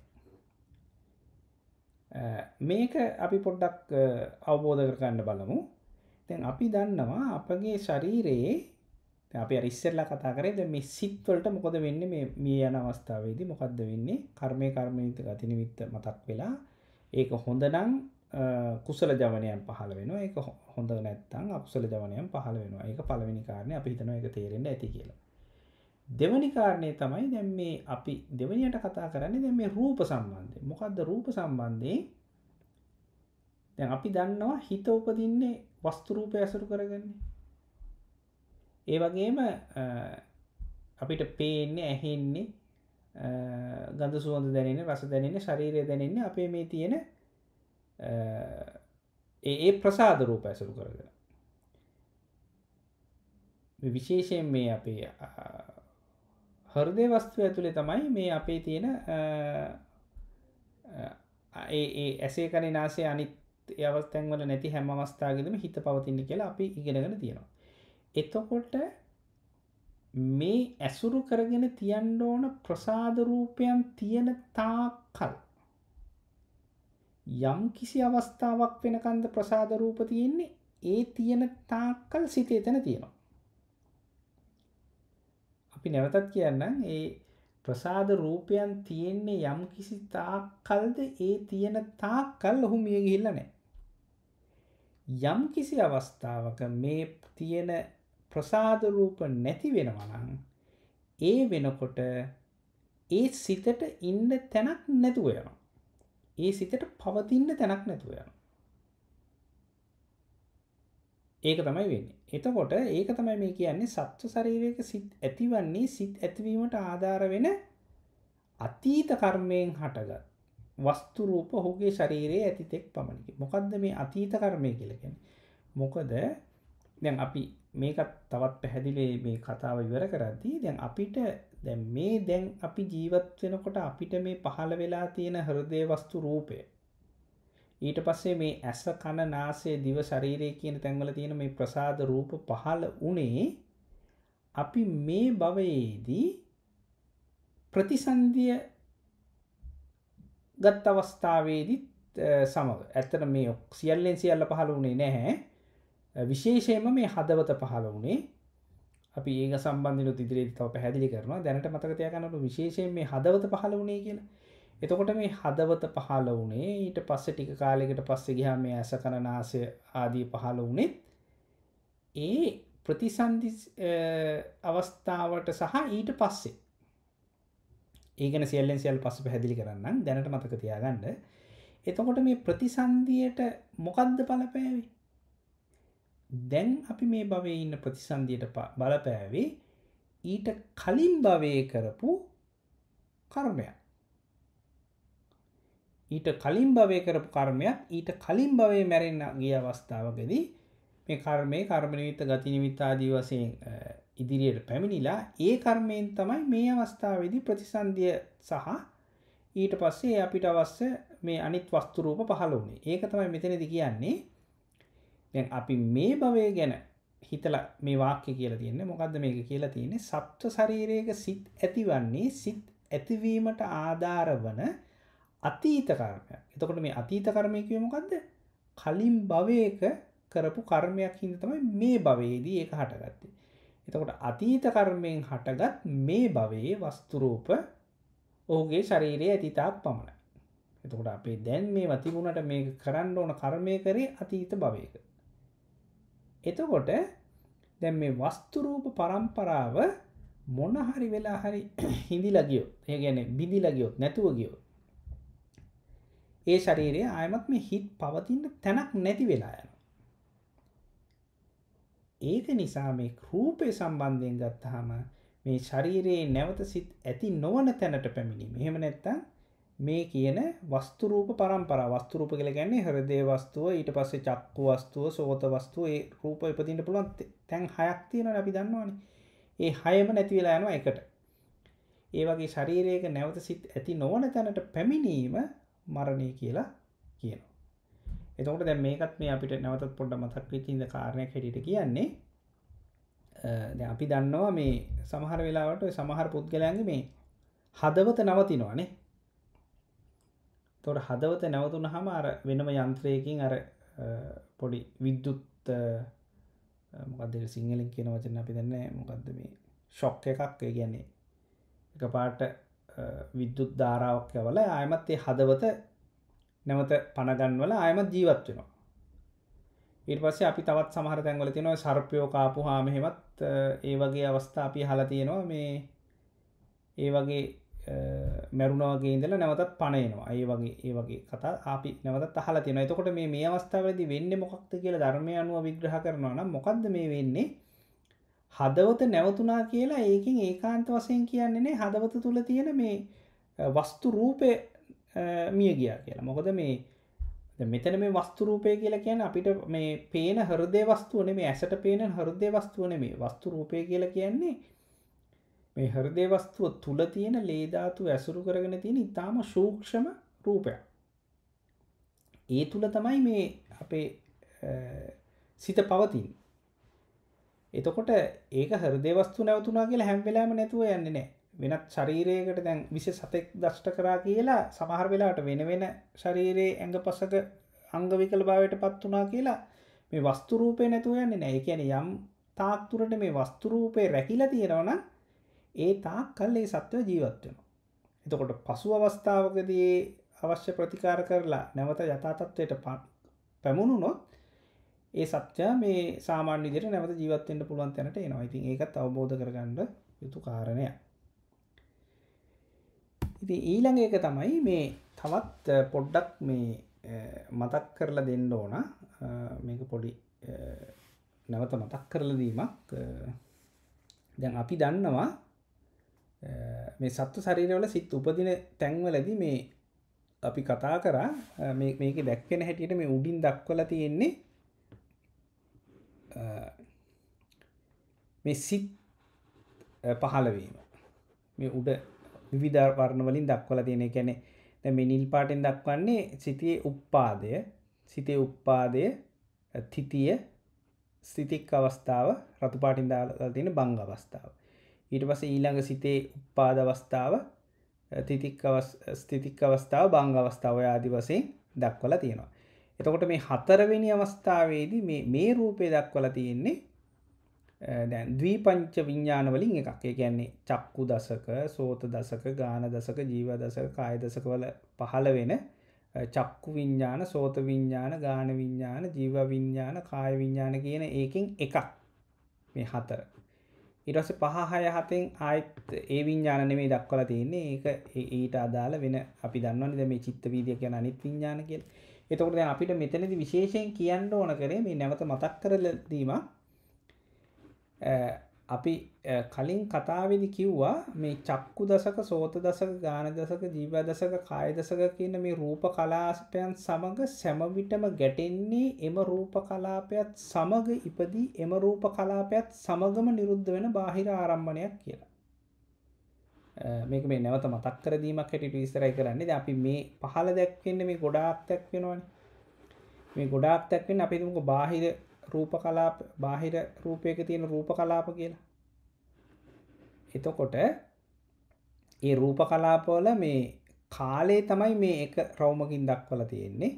මේක අපි පොඩ්ඩක් අවබෝධ කරගන්න බලමු තැන් අපි දන්නවා අපගේ ශරීරයේ අපි රිස්සල්ලා කතා කරේ ද මේ සිත්වලට මොකොද වෙන්න මේ යන අවස්ථාවේදී මොකක්ද වෙන්නේ කර්මය කර්මීත ගතිනිමිත්ත මතක් වෙලා ඒක හොඳනං කුසල ජවනයන් පහළ වෙන එක හොඳ නැත්තං අකුසල ජවනයන් පහළ වෙනවා ඒක පළවෙනි කාරණය අපි හිතනවා එක තේරෙන්ට ඇති කියලා දෙවනි කාරණය තමයි දැම් මේ අපි දෙවනියට කතා කරන්න දැ මේ රූප සම්බන්ධය මොකක්ද රූප සම්බන්ධය දැ අපි දන්නවා හිත උපදින්නේ වස්තුරූපය ඇසරු කරගන්නේ ඒ වගේම අපිට පේන්නේ ඇහෙන්නේ ගඳ සුවඳ දැනෙන රස දැනෙන ශරීරය දැනෙන්නේ අපේ මේ තියෙන ඒ ප්‍රසාද රූප ඇසරු කරගෙන විශේෂයෙන් මේ අපේ හෘදය වස්තුව ඇතුළේ තමයි මේ අපේ තියෙන ඒ ඇසේ කරන නාසේ අනිත් අවස්තැන්වල නැති හැම අවස්ථාගදම හිත පවතින්න කියලා අපි ඉගෙනගෙන තියෙනවා. එතකොට මේ ඇසුරු කරගෙන තියන්න ඕන ප්‍රසාධරූපයන් තියෙන තා කල් යම් කිසි අවස්ථාවක් වෙනකන්ද ප්‍රසාධරූප තියෙන්නේ ඒ තියෙන තාක්කල් සිතේ තැන තියෙනවා අපි නැවතත් කියන්න ඒ ප්‍රසාද රූපයන් තියෙන්නේ යම් කිසි තාක්කල්ද ඒ තියෙන තාක්කල් ඔහු මිය ගිහිල්ල නෑ. යම් කිසි අවස්ථාවක මේ තියෙන ප්‍රසාද රූප නැති වෙනවනං ඒ වෙනකොට ඒ සිතට ඉන්න තැනක් නැතුවයන. ඒ සිතට පවතින්න තැනක් නැතුවයන. ඒක තමයි වෙන්න එතකොට ඒක තමයි මේ කියන්නේ සත්ව ශරීරයක සිත් ඇතිවන්නේ සිත් ඇතිවීමට ආධාර වෙන අතීත කර්මයෙන් හටගත් වස්තුරූප හුගේ ශරීරයේ ඇතිතෙක් පමණකි මොකක්ද මේ අතීත කර්මය කියලගෙන මොකද දැන් අපි මේකත් තවත් පැහැදිලේ මේ කතාව ඉවර කරද්දී දැන් අපිට දැන් මේ දැන් අපි ජීවත් වෙනකොට අපිට මේ පහළ වෙලා තියෙන හරදය වස්තු රූපය ඊට පස්සේ මේ ඇස කණ නාසය දිව ශරීරය කියන තැන්වල තියෙන මේ ප්‍රසාද රූප පහළ උනේ අපි මේ භවයේදී ප්‍රතිසන්දිය ගත් අවස්ථාවේදීත් සමග ඇත්තට මේ සියල්ලෙන් සියල්ල පහළ වුණේ නැහැ විශේෂයෙන්ම මේ හදවත පහළ වුණේ අපි ඒ සම්බන්ධ ඉදිරියේ තව පැහැදිලි කරනවා දැනට මතක තියාගන්න විශේෂයෙන් මේ හදවත පහළ වුණේ කියලා එතකොට මේ හදවත පහළ වනේ ඊට පස්ස ටික කාලෙකට පස්සෙ ගහා මේ ඇස කරනාසය ආදී පහළ වනෙත් ඒ ප්‍රතිසන්ධි අවස්ථාවට සහ ඊට පස්සේ ඒගන සියල්ලෙන් සියල් පස්ස පැහැදිලි කරන්න දැනට මතක තියාගන්න එතකොට මේ ප්‍රතිසන්දියට මොකක්ද බලපෑවි දැන් අපි මේ භවේ ඉන්න ප්‍රතිසන්දියට බලපෑවේ ඊට කලින් භවය කරපු කර්මයක් ඊට කලින් භවය කරපු කර්මයක් ඊට කලින් භවය මැරෙන්න්න ගිය අවස්ථාවකදී මේ කර්මය කර්මනවිත ගතිනිවිතාදී වසයෙන් ඉදිරියට පැමිණිලා ඒ කර්මයෙන් තමයි මේ අවස්ථාවේදී ප්‍රතිසන්ධිය සහ ඊට පස්සේ අපිට අවස්ස මේ අනිත් වස්තුරූප පහළ වුණේ ඒක තමයි මෙතනදි කියන්නේ දැන් අපි මේ භවය ගැන හිතල මේ වාක්‍ය කියලා තියන්නේ මොකක්ද මේක කියලා තියන්නේ සප්ත ශරීරයක සිත් ඇතිවන්නේ සිත් ඇතිවීමට ආධාර වන අතීත කර්මය එතකොට මේ අතීත කර්මය කියමකක්ද කලින් භවයක කරපු කර්මයක් හිද තමයි මේ භවයේදී ඒක හටගත්තේ එතකොට අතීත කර්මයෙන් හටගත් මේ භවයේ වස්තුරූප ඔහුගේ ශරීරයේ ඇතිතාක් පමණයි එතකොට අපේ දැන් මේ වතිබුණට මේ කරන්න ඕන කර්මය කරේ අතීත භවයක එතකොට දැන් මේ වස්තුරූප පරම්පරාව මොනහරි වෙලා හරි හිදි ලගියෝ ඒගැන බිදි ලගියොත් නැතුව ගියෝ ඒ ශරීරයේ ආයමත් මේ හිත් පවතින්න තැනක් නැති වෙලා යන ඒක නිසා මේ රූපය සම්බන්ධයෙන් ගත්තාම මේ ශරීරයේ නැවත සිත් ඇති නොවන තැනට පැමිණි මෙහෙම නැත්තම් මේ කියන වස්තුරූප පරම්පරා වස්තුරූප කළ ගැන්නේ හරදේ වස්තුව ඊට පස්සේ චක්කු වස්තුව සෝත වස්තුව ඒ රූප ඉපතින්න පුළුවන් තැන් හයක් තියෙන අපි දන්නවාන ඒ හයම නැති වෙලා යනවා එකට ඒ වගේ ශරීරයක නැවත සිත් ඇති නොවන තැනට පැමිණීම මරණය කියලා කියනවා. එතකට දැ මේකත් මේ අපිට නැවතත් පොඩ මතක් විචින්ද කාරණයක් හෙටිට කියන්නේ අපි දන්නවා මේ සමහර වෙලාවට සමහර පුද්ගලයන්ගේ මේ හදවත නවතිනවානේ තොට හදවත නැවතුන හම අර වෙනම යන්ත්‍රයකින් අර පොඩි විද්දුත් මොකද සිංහලින් කියන වචන අපි දන්න මොකක්ද මේ ශොක්ක එකක් කියන්නේ එක පාට විද්‍යුත් ධාරාවක්්‍ය වල අයමත් ඒ හදවත නැවත පණගන්වල අයමත් ජීවත් වෙනවා ඉට පස්සේ අපි තවත් සමහර තැන්වල තියෙනවා සර්පයෝ කාපු හාමහෙමත් ඒ වගේ අවස්ථා අපි හලා තියෙනවා මේ ඒ වගේ මැරුණවාගේ ඉඳල නැවතත් පණයනවා ඒ වගේ ඒ වගේ කතා අපි නැවත අහලා තියෙන එතකොට මේ මේ අවස්ථාවලදි වෙන්න මොකක්ද කියලා ධර්මය අනුව විග්‍රහ කරනවා නම් මොකක්ද මේ වෙන්නේ හදවත නැවතුනා කියලා ඒකින් ඒකාන්ත වසයෙන් කියන්නේනේ හදවත තුළ තියෙන මේ වස්තු රූපය මිය ගියා කියලා මොකද මේ මෙතන මේ වස්තුරූපය කියලා කියන අපිට මේ පේන හරදේ වස්තුවන මේ ඇසට පේන හරදේ වස්තුවන මේ වස්තු රූපය කියලා කියන්නේ මේ හරදේ වස්තුව තුළ තියෙන ලේධාතු ඇසුරු කරගෙන තියෙන ඉතාම සූක්ෂම රූපය ඒ තුළ තමයි මේ අපේ සිත පවතින්නේ එතකොට ඒක හරදේවස්තු නැවතුනා කියලා හැම්වෙලාම නැතුව යන්නේ නෑ වෙනත් ශරීරයකට දැන් විශ සතෙක් දෂ්ට කරා කියලා සමහර වෙලාට වෙන වෙන ශරීරයේ ඇඟ පසක අංගවිකල භාවයට පත් වනා කියලා මේ වස්තුරූපය නැතුව යන්නේ නෑ කියැන යම් තාක්තුරට මේ වස්තුරූපය රැකිලා තියෙනවන ඒ තාක් කල්ලේ සත්‍යව ජීවත්වෙන එතකොට පසු අවස්ථාවකදී අවශ්‍ය ප්‍රතිකාර කරලා නැවත යථතත්වයට පැමුණු නොත් ඒ සත්‍ය මේ සාමාන්‍ය විදිහට නැවත ජීවත් වෙන්න පුළුවන් තැනට එනවා. ඉතින් ඒකත් අවබෝධ කරගන්න යුතු කාරණයක්. ඉතින් ඊළඟ එක තමයි මේ තවත් පොඩ්ඩක් මේ මතක් කරලා දෙන්න ඕන මේක පොඩි නැවත මතක් කරලදීමක් දැන් අපි දන්නවා මේ සත්තු සරීරවල සිත් උපදින තැන්වලදි මේ අපි කතා කරා මේක දැක්වෙන හැටියට මේ උඩින් දක්වල තියෙන්නේ මේ සිත් පහළවීම මේ උඩ විධර්වර්ණවලින් දක්වල තියෙන කැනෙ දැ නිල් පාටෙන් දක්වන්නේ සිතියේ උප්පාදය සිතේ උප්පාදය තිතිය ස්තිතික් අවස්ථාව රතුපාටින් දාලා තියෙන බංග අවස්ථාව ඊට පස ඊළඟ සිතේ උප්පාද අවස්ථාව තිතික් ස්තිතික් අවස්ථාව බංග අවස්ථාව ආදි වසයෙන් දක්වලා තියෙනවා එතකොට මේ හතරවෙනි අවස්ථාවේදී මේ රූපය දක්වල තියෙන්නේ දැන් දවීපංච විඤ්ඥානවලින් එකක් ඒ කියන්නේ චක්කු දසක සෝත දසක ගාන දසක ජීව දසක කාය දසකවල පහළ වෙන චක්කු විඤ්ඥාන සෝත විඤ්ඥාන ගාන විඤ්ඥාන ජීව විඤ්ඥාන කාය විඤ්ඥාන කියන ඒකින් එකක් මේ හතර ඉරස පහහය හතෙන් ආයත් ඒ විඤ්ඥාන මේ දක්වල තියන්නේ ඒ ඊට අදාළ වෙන අපි දන්නවනිද මේ චිත්ත වීදිය කියන අනිත් විඤ්ඥාන කියලා එතකොට දැන් අපිට මෙතනදි විශේෂයෙන් කියන්න ඕන කරේ මේ නැවත මතක් කරලා දීම අපි කලින් කතාවෙදි කිව්වා මේ චක්කු දසක සෝත දසක ගාන දසක ජීව දසක කාය දසක කියන මේ රූප කලාපයන් සමග සැමවිටම ගැටෙන්නේ එම රූප කලාපයත් සමග ඉපදී එම රූප කලාපයත් සමගම නිරුද්ධ වෙන බාහිර ආරම්භණයක් කියලා මේක මේ නැවත මතක් කරදීමක් හැට පිස්තරයි කරන්නේ අපි මේ පහල දැක්වෙන්න මේ ගොඩාක් තැක්වෙනවන මේ ගොඩාක් තැක්වෙන් අපිතුමක බාහිර රූප කලාප බාහිර රූපයක තියෙන රූප කලාප කියලා එතකොට ඒ රූප කලාපවල මේ කාලේ තමයි මේ එක රවමකින් දක්වල තියෙන්නේ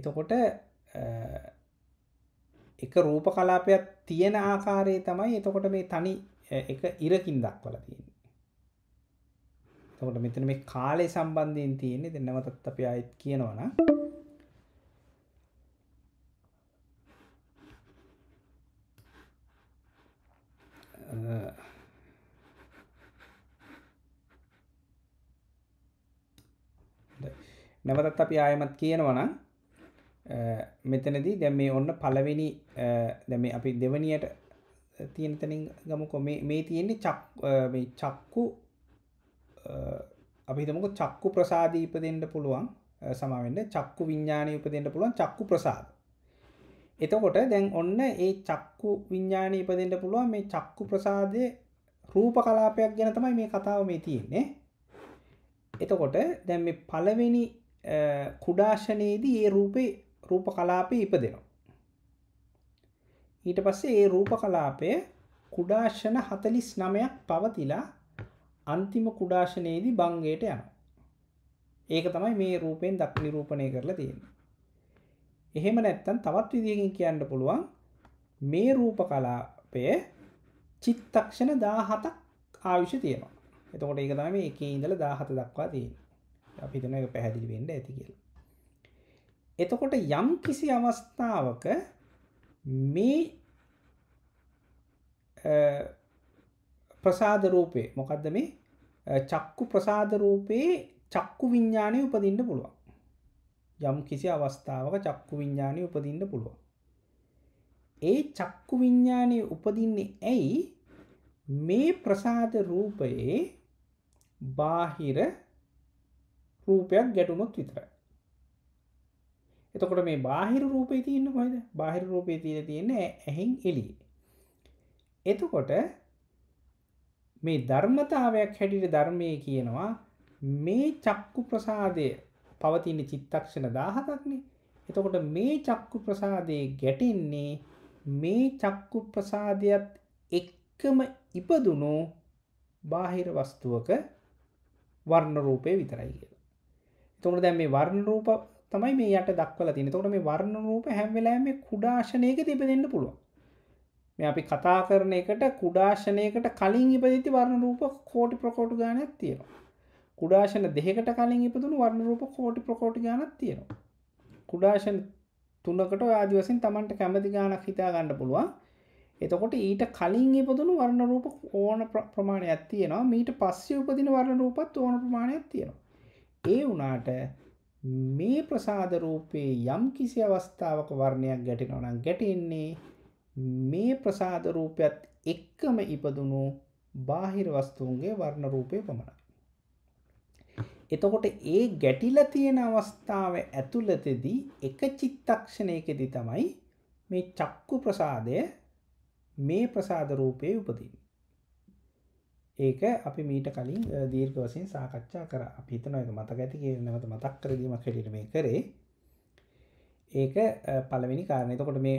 එතකොට එක රූප කලාපයක් තියෙන ආකාරයේ තමයි එතකොට මේ තනි එක ඉරකින් දක්වල තියෙන තකොට මෙතන මේ කාලය සම්බන්ධයෙන් තියෙන්නේ දෙන්නවතත් අපි අයත් කියනවන නැවතත් අපි ආයමත් කියනවන මෙතනදී දැම් මේ ඔන්න පලවෙනි දැම අපි දෙවනියට තියෙනතනින් ගමකො මේ තියෙන්නේ චක් චක්කු අපි හිතමුක චක්කු ප්‍රසාදී ඉපදෙන්ට පුළුවන් සමාවෙන්ට චක්කු විඤ්ඥානය උපදෙන්ට පුළුවන් චක්කු ප්‍රසාද එතකොට දැන් ඔන්න ඒ චක්කු විඤ්ඥානය ඉපදෙන්ට පුළුවන් මේ චක්කු ප්‍රසාදය රූප කලාපයක් ගැන තමයි මේ කතාව මේ තියෙන්නේ එතකොට දැන් මේ පළවෙනි කුඩාශනයේදී ඒ රූපේ රූප කලාපය ඉපදෙනවා ඊට පස්සේ ඒ රූප කලාපය කුඩාශන හතලිස් නමයක් පවතිලා අන්තිම කුඩාශනයේදී බංගයට යන ඒක තමයි මේ රූපයෙන් දක් නිරූපණය කරලා තියෙන එහෙම නැත්තන් තවත් විදිකින් කියන්න පුළුවන් මේ රූප කලාපය චිත්තක්ෂණ දාහතක් ආවිෂ තියෙනවා එතකොට ඒක තම එක ඉඳල දාහත දක්වා තියෙන අපිතන එක පැහැදිලි වෙන්න ඇති කියල එතකොට යම් කිසි අවස්ථාවක මේ ප්‍රසාද රූපය මොකක්ද මේ චක්කු ප්‍රසාද රූපයේ චක්කු විඤ්ඥානය උපදින්න පුළුවන්. යම් කිසි අවස්ථාවක චක්කු විඤ්ඥානය උපදින්න පුළුවන්. ඒ චක්කු විඤ්ඥානය උපදින්නේ ඇයි මේ ප්‍රසාද රූපයේ බාහිර රූපයක් ගැටුණොත් විතරයි. එතකොට මේ බාහිර රූපය තියන්න කොයිද බාහිර රූපය තියෙන තියෙන ඇහෙන් එලිය. එතකොට මේ ධර්මතාවයක් හැටිට ධර්මය කියනවා මේ චක්කු ප්‍රසාදය පවතින චිත්තක්ෂණ දාහතක්නේ එතකොට මේ චක්කු ප්‍රසාදය ගැටෙන්නේ මේ චක්කු ප්‍රසාදයත් එක්කම ඉපදුණු බාහිර වස්තුවක වර්ණරූපය විතරයි කියල තොට දැ මේ වර්ණරූප තමයි මේ යට දක්වල තින තොට මේ වර්ණරූප හැම්වෙලෑම කුඩාශනයක තිබ දෙන්න පුළුවන් මේ අපි කතා කරන එකට කුඩාශනයකට කලින් ඉපදිති වර්ණ රූප කෝටි ප්‍රකෝට් ගානක් තියෙනවා කුඩාශන දෙකට කලින් ඉපදුණු වර්ණ රූප කෝටි ප්‍රකෝට් ගානක් තියෙනවා කුඩාශන තුනකට ආදි වසින් තමන්ට කැමති ගානක් හිතා ගන්න පුළුවන් එතකොට ඊට කලින් ඉපදුණු වර්ණ රූප ඕන ප්‍රමාණයක් තියෙනවා මීට පස්සේ උපදින වර්ණ රූපත් ඕන ප්‍රමාණයක් තියෙනවා ඒ වුණාට මේ ප්‍රසාද රූපේ යම් කිසි අවස්ථාවක වර්ණයක් ගැටෙනවා නම් ගැටෙන්නේ මේ ප්‍රසාද රූපයත් එක්කම ඉපදුණු බාහිර වස්තුූන්ගේ වර්ණ රූපය පමණයි. එතකොට ඒ ගැටිල තියෙන අවස්ථාව ඇතුළතෙදී එක චිත්තක්ෂණයකෙදි තමයි මේ චක්කු ප්‍රසාදය මේ ප්‍රසාද රූපය උපදින්. ඒක අපි මීට කලින් දීර්ග වසින් සාකච්ඡා කර අපිතන එක මතක ඇති කිය නවත මතක් කරදීමක් හෙටිට මේ කරේ ඒක පළවෙනි කාරණය තකොට මේ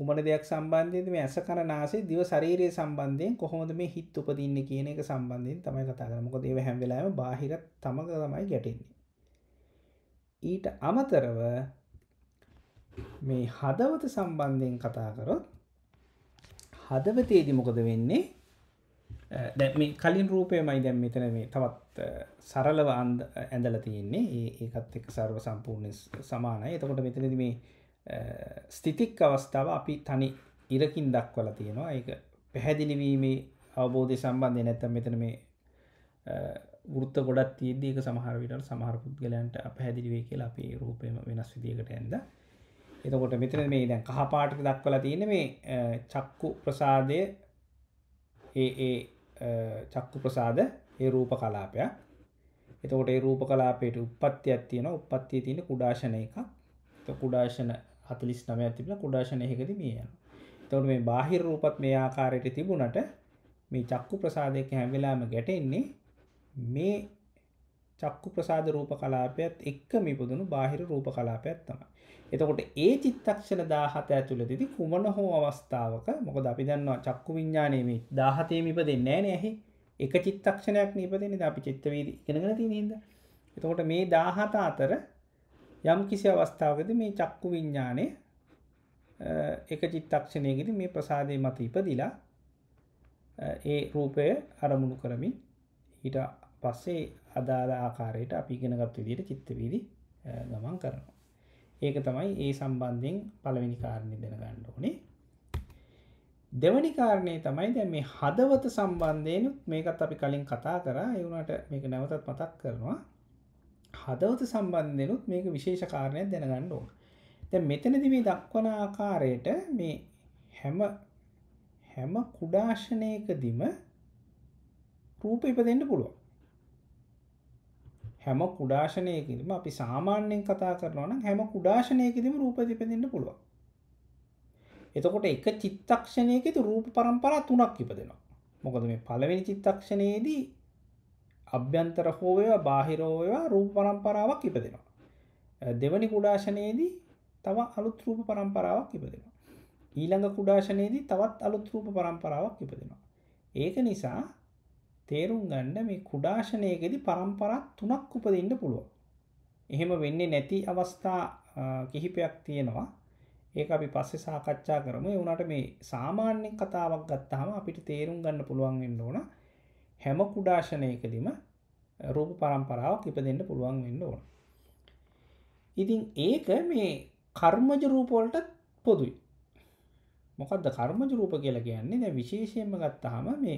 කුමන දෙයක් සම්බන්ධයද මේ ඇස කරනාසේ දිව ශරීරය සම්බන්ධයෙන් කොහොමද මේ හිත් උපදින්න කියන එක සම්බන්ධයෙන් තමයි කතා කරමක දේව හැම්වෙලාම බාහිර තමක තමයි ගැටෙන්නේ. ඊට අමතරව මේ හදවත සම්බන්ධයෙන් කතාකරොත් හදවතේදි මොකද වෙන්නේ දැ මේ කලින් රූපයමයි දැම් මෙතන මේ තවත් සරලව අන්ද ඇඳල තියෙන්නේ ඒකත් එක සර්ව සම්පූර්ණ සමානයි එතකොට මෙතනද මේ ස්තිතික් අවස්ථාව අපි තනි ඉරකින් දක්වල තියෙනවා ඒ පැහැදිලිවීමේ අවබෝධය සම්බන්ධය නැත්තම් මෙතන මේ වෘත්ත ගොඩත් තියදක සමහරවිට සමහර පුද්ගලයන්ට පැහැදිලිවේ කියලා අපේ රූපයම වෙනස් විදිකට ඇන්ද එතකොට මෙතන මේ දැන් කහපාට දක්වල තියෙන මේ චක්කු ප්‍රසාදය ඒ චක්කු ප්‍රසාද ඒ රූප කලාපයක් එතකොට රූප කලාපයට උපත්තියක් තියෙන උපත්තිය තියෙන කුඩාශන එකක් කුඩාශන හතුලිස් නම ඇතිබල කුඩාශන එකද මියයන තවන මේ බාහිර රූපත් මේ ආකාරයට තිබුණට මේ චක්කු ප්‍රසාධයක හැමවෙලාම ගැටෙන්නේ මේ චක්කු ප්‍රසාද රූප කලාපයත් එක්ක මිපුදුණු බාහිර රූප කලාපයක් තමයි එතකොට ඒ චිත්තක්ෂණ දාහත ඇතුළදදි කුමන හෝ අවස්ථාවක මොකද අපි දන්නවා චක්කු විඤ්ඥානයම දාහතය මිප දෙන්න ෑන ඇහි එක චිත්තක්ෂණයක් නිපදෙන අපි චිත්තවේදී කෙනගෙන තිනීද එතකොට මේ දාහත අතර යම් කිසි අවස්ථාවකද මේ චක්කු විඤ්ඥානය එක චිත්තක්ෂණයගෙද මේ ප්‍රසාදය මත ඉපදිලා ඒ රූපය අරමුණු කරමින් හිට පස්සේ අදාළ ආකාරයට අපි ගෙනගත් විදියට චිත්තවීදි ගමන් කරනවා. ඒක තමයි ඒ සම්බන්ධයෙන් පළවෙනි කාරණය දෙන ගන්න ඕනේ දෙවනි කාරණය තමයි දැ මේ හදවත සම්බන්ධයනුත් මේකත් අපි කලින් කතා කරා එවුණට මේක නැවතත් මතක් කරනවා හදවත සම්බන්ධයනුත් මේක විශේෂ කාරණයක් දැනගන්න ඕන දැ මෙතනද මේ දක්වන ආකාරයට මේ හැම හැම කුඩාශනයකදිම රූප ඉපදෙන්ට පුළුව හැම කුඩාශනයකිදම අපි සාමාන්‍යයෙන් කතා කරනවන හැම කුඩාශනයකිදම රූපතිපදෙන්ට පුළුව එතකොට එක චිත්තක්ෂණයකතු රූප පරම්පරා තුනක් ඉපදෙනවා මොකද මේ පළවෙනි චිත්තක්ෂණයේදී අභ්‍යන්තර හෝවවා බාහිරෝවවා රූප පරම්පරාවක් ඉපදෙනවා. දෙවනි කුඩාශනයේදී තව අලුත් රූප පරම්පරාවක් ඉපදෙනවා. ඊළඟ කුඩාශනයේදී තවත් අලුත් රූප පරම්පරාවක් ඉපදෙනවා. ඒක නිසා තේරුම් ගණ්ඩ මේ කුඩාශනයකෙදි පරම්පරත් තුනක් උපදින්න පුළුව. එහෙම වෙන්නේ නැති අවස්ථා කිහිපයක් තියෙනවා ඒ අපි පස්සෙ සාකච්ඡා කරම එවුණට මේ සාමාන්‍යෙන් කතාවක් ගත්තාම අපිට තේරුම් ගන්න පුළුවන් වෙන්න ඕනා හැම කුඩාශනයකදීම රූප පරම්පරාවක් ඉපදෙන්ට පුළුවන් වෙන්න ඕන. ඉතින් ඒක මේ කර්මජ රූපෝලට පොදුයි. මොකක්ද කර්මජ රූප කියලා කියන්නේ දැ විශේෂයෙන්ම ගත්තාහම මේ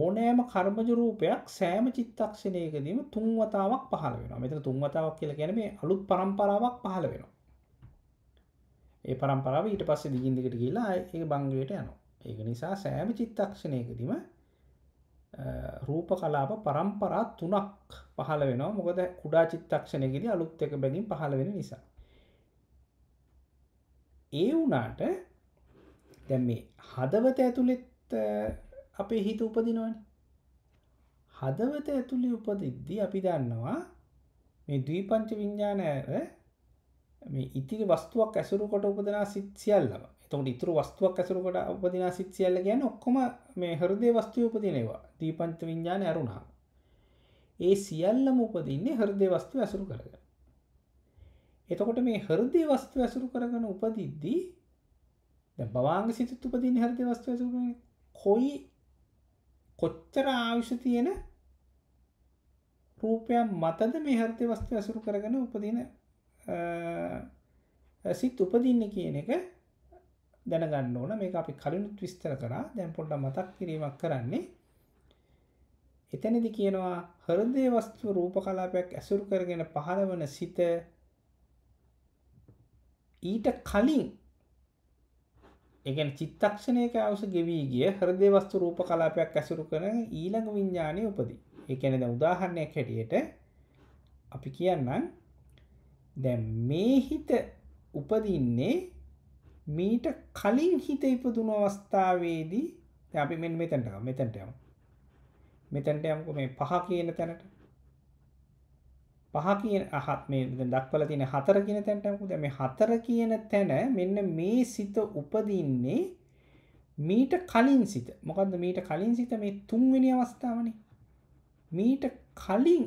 ඕනෑම කර්මජ රූපයක් සෑම චිත්තක්ෂණයකදීම තුන්වතාවක් පහළ වෙන මෙතන තුන්වතාවක් කියලා ගැන මේ අලුත් පරම්පරාවක් පහළ වෙනවා. ඒ පරම්පරාව ඊට පස්සේ දිගින්දිකට කියලා ඒ බංගලයට යනවා. ඒක නිසා සෑම චිත්තක්ෂණයකදීම රූප කලාප පරම්පරා තුනක් පහළ වෙනවා මොකද කුඩා චිත්තක්ෂණයකිද අලුත් එක බැගින් පහළ වෙන නිසා. ඒ වනාට දැ මේ හදවත ඇතුළෙත් අපේ හිත උපදිනවන හදවත ඇතුළි උපදිද්දි අපි දන්නවා මේ ද්වීපංච විඤ්ඥානඇර මේ ඉතිරි වස්තුවක් ඇසුරු කොට උපදනා සිත්සිියල්ලවා එතකට ඉතුරු වස්තුවක් ඇසරුකට උපදිනා සිත්සිියල්ල ගැන ඔක්කොම මේ හරදේ වස්තුය උපදිනවා දීපංච විඤ්ඥාන ඇරුණා ඒ සියල්ලම උපදින්නේ හරදේ වස්තු ඇසුරු කරග එතකොට මේ හරදේ වස්තු ඇසුරු කරගන උපදිද්දී බවාංග සිත උපදින්න හරද වස්තු ඇසුරු කොයි කොච්චර ආවිෂ තියෙන රූපයන් මතද මේ හරතය වස්තු ඇසුරු කරගන උපදින සිත් උපදින්න කියන එක දැනගන්න ඕන මේ අපි කලිනුත් විස්තර කරා දැන් පොඩ්ඩ මතක් කිරීමක් කරන්නේ එතැනදි කියනවා හරදය වස්තුව රූප කලාපයක් ඇසුරු කරගෙන පහළ වන සිත ඊට කලින් එකෙන් චිත්තක්ෂණයක අවස ගෙවී ගිය හරදය වස්තු රූප කලාපයක් ඇසුරු කරන ඊළඟ විඤ්ඥානය උපදී එකැනද උදාහරණයක් හැටියට අපි කියන්නම් දැ මේ හිත උපදින්නේ මීට කලින් හිත ඉපදුන අවස්ථාවේදී අපි මෙ මෙතැන්ට මෙතැන්ට යම් මෙතැන්ට යම්ක මේ පහ කියන තැනට පහ කියන අහත් මේ දක්වල තියෙන හතර කියන තැන්ටකුද මේ හතර කියන තැන මෙන්න මේ සිත උපදින්නේ මීට කලින් සිත මොකද මීට කලින් සිත මේ තුන්වෙනි අවස්ථාවන මීට කලින්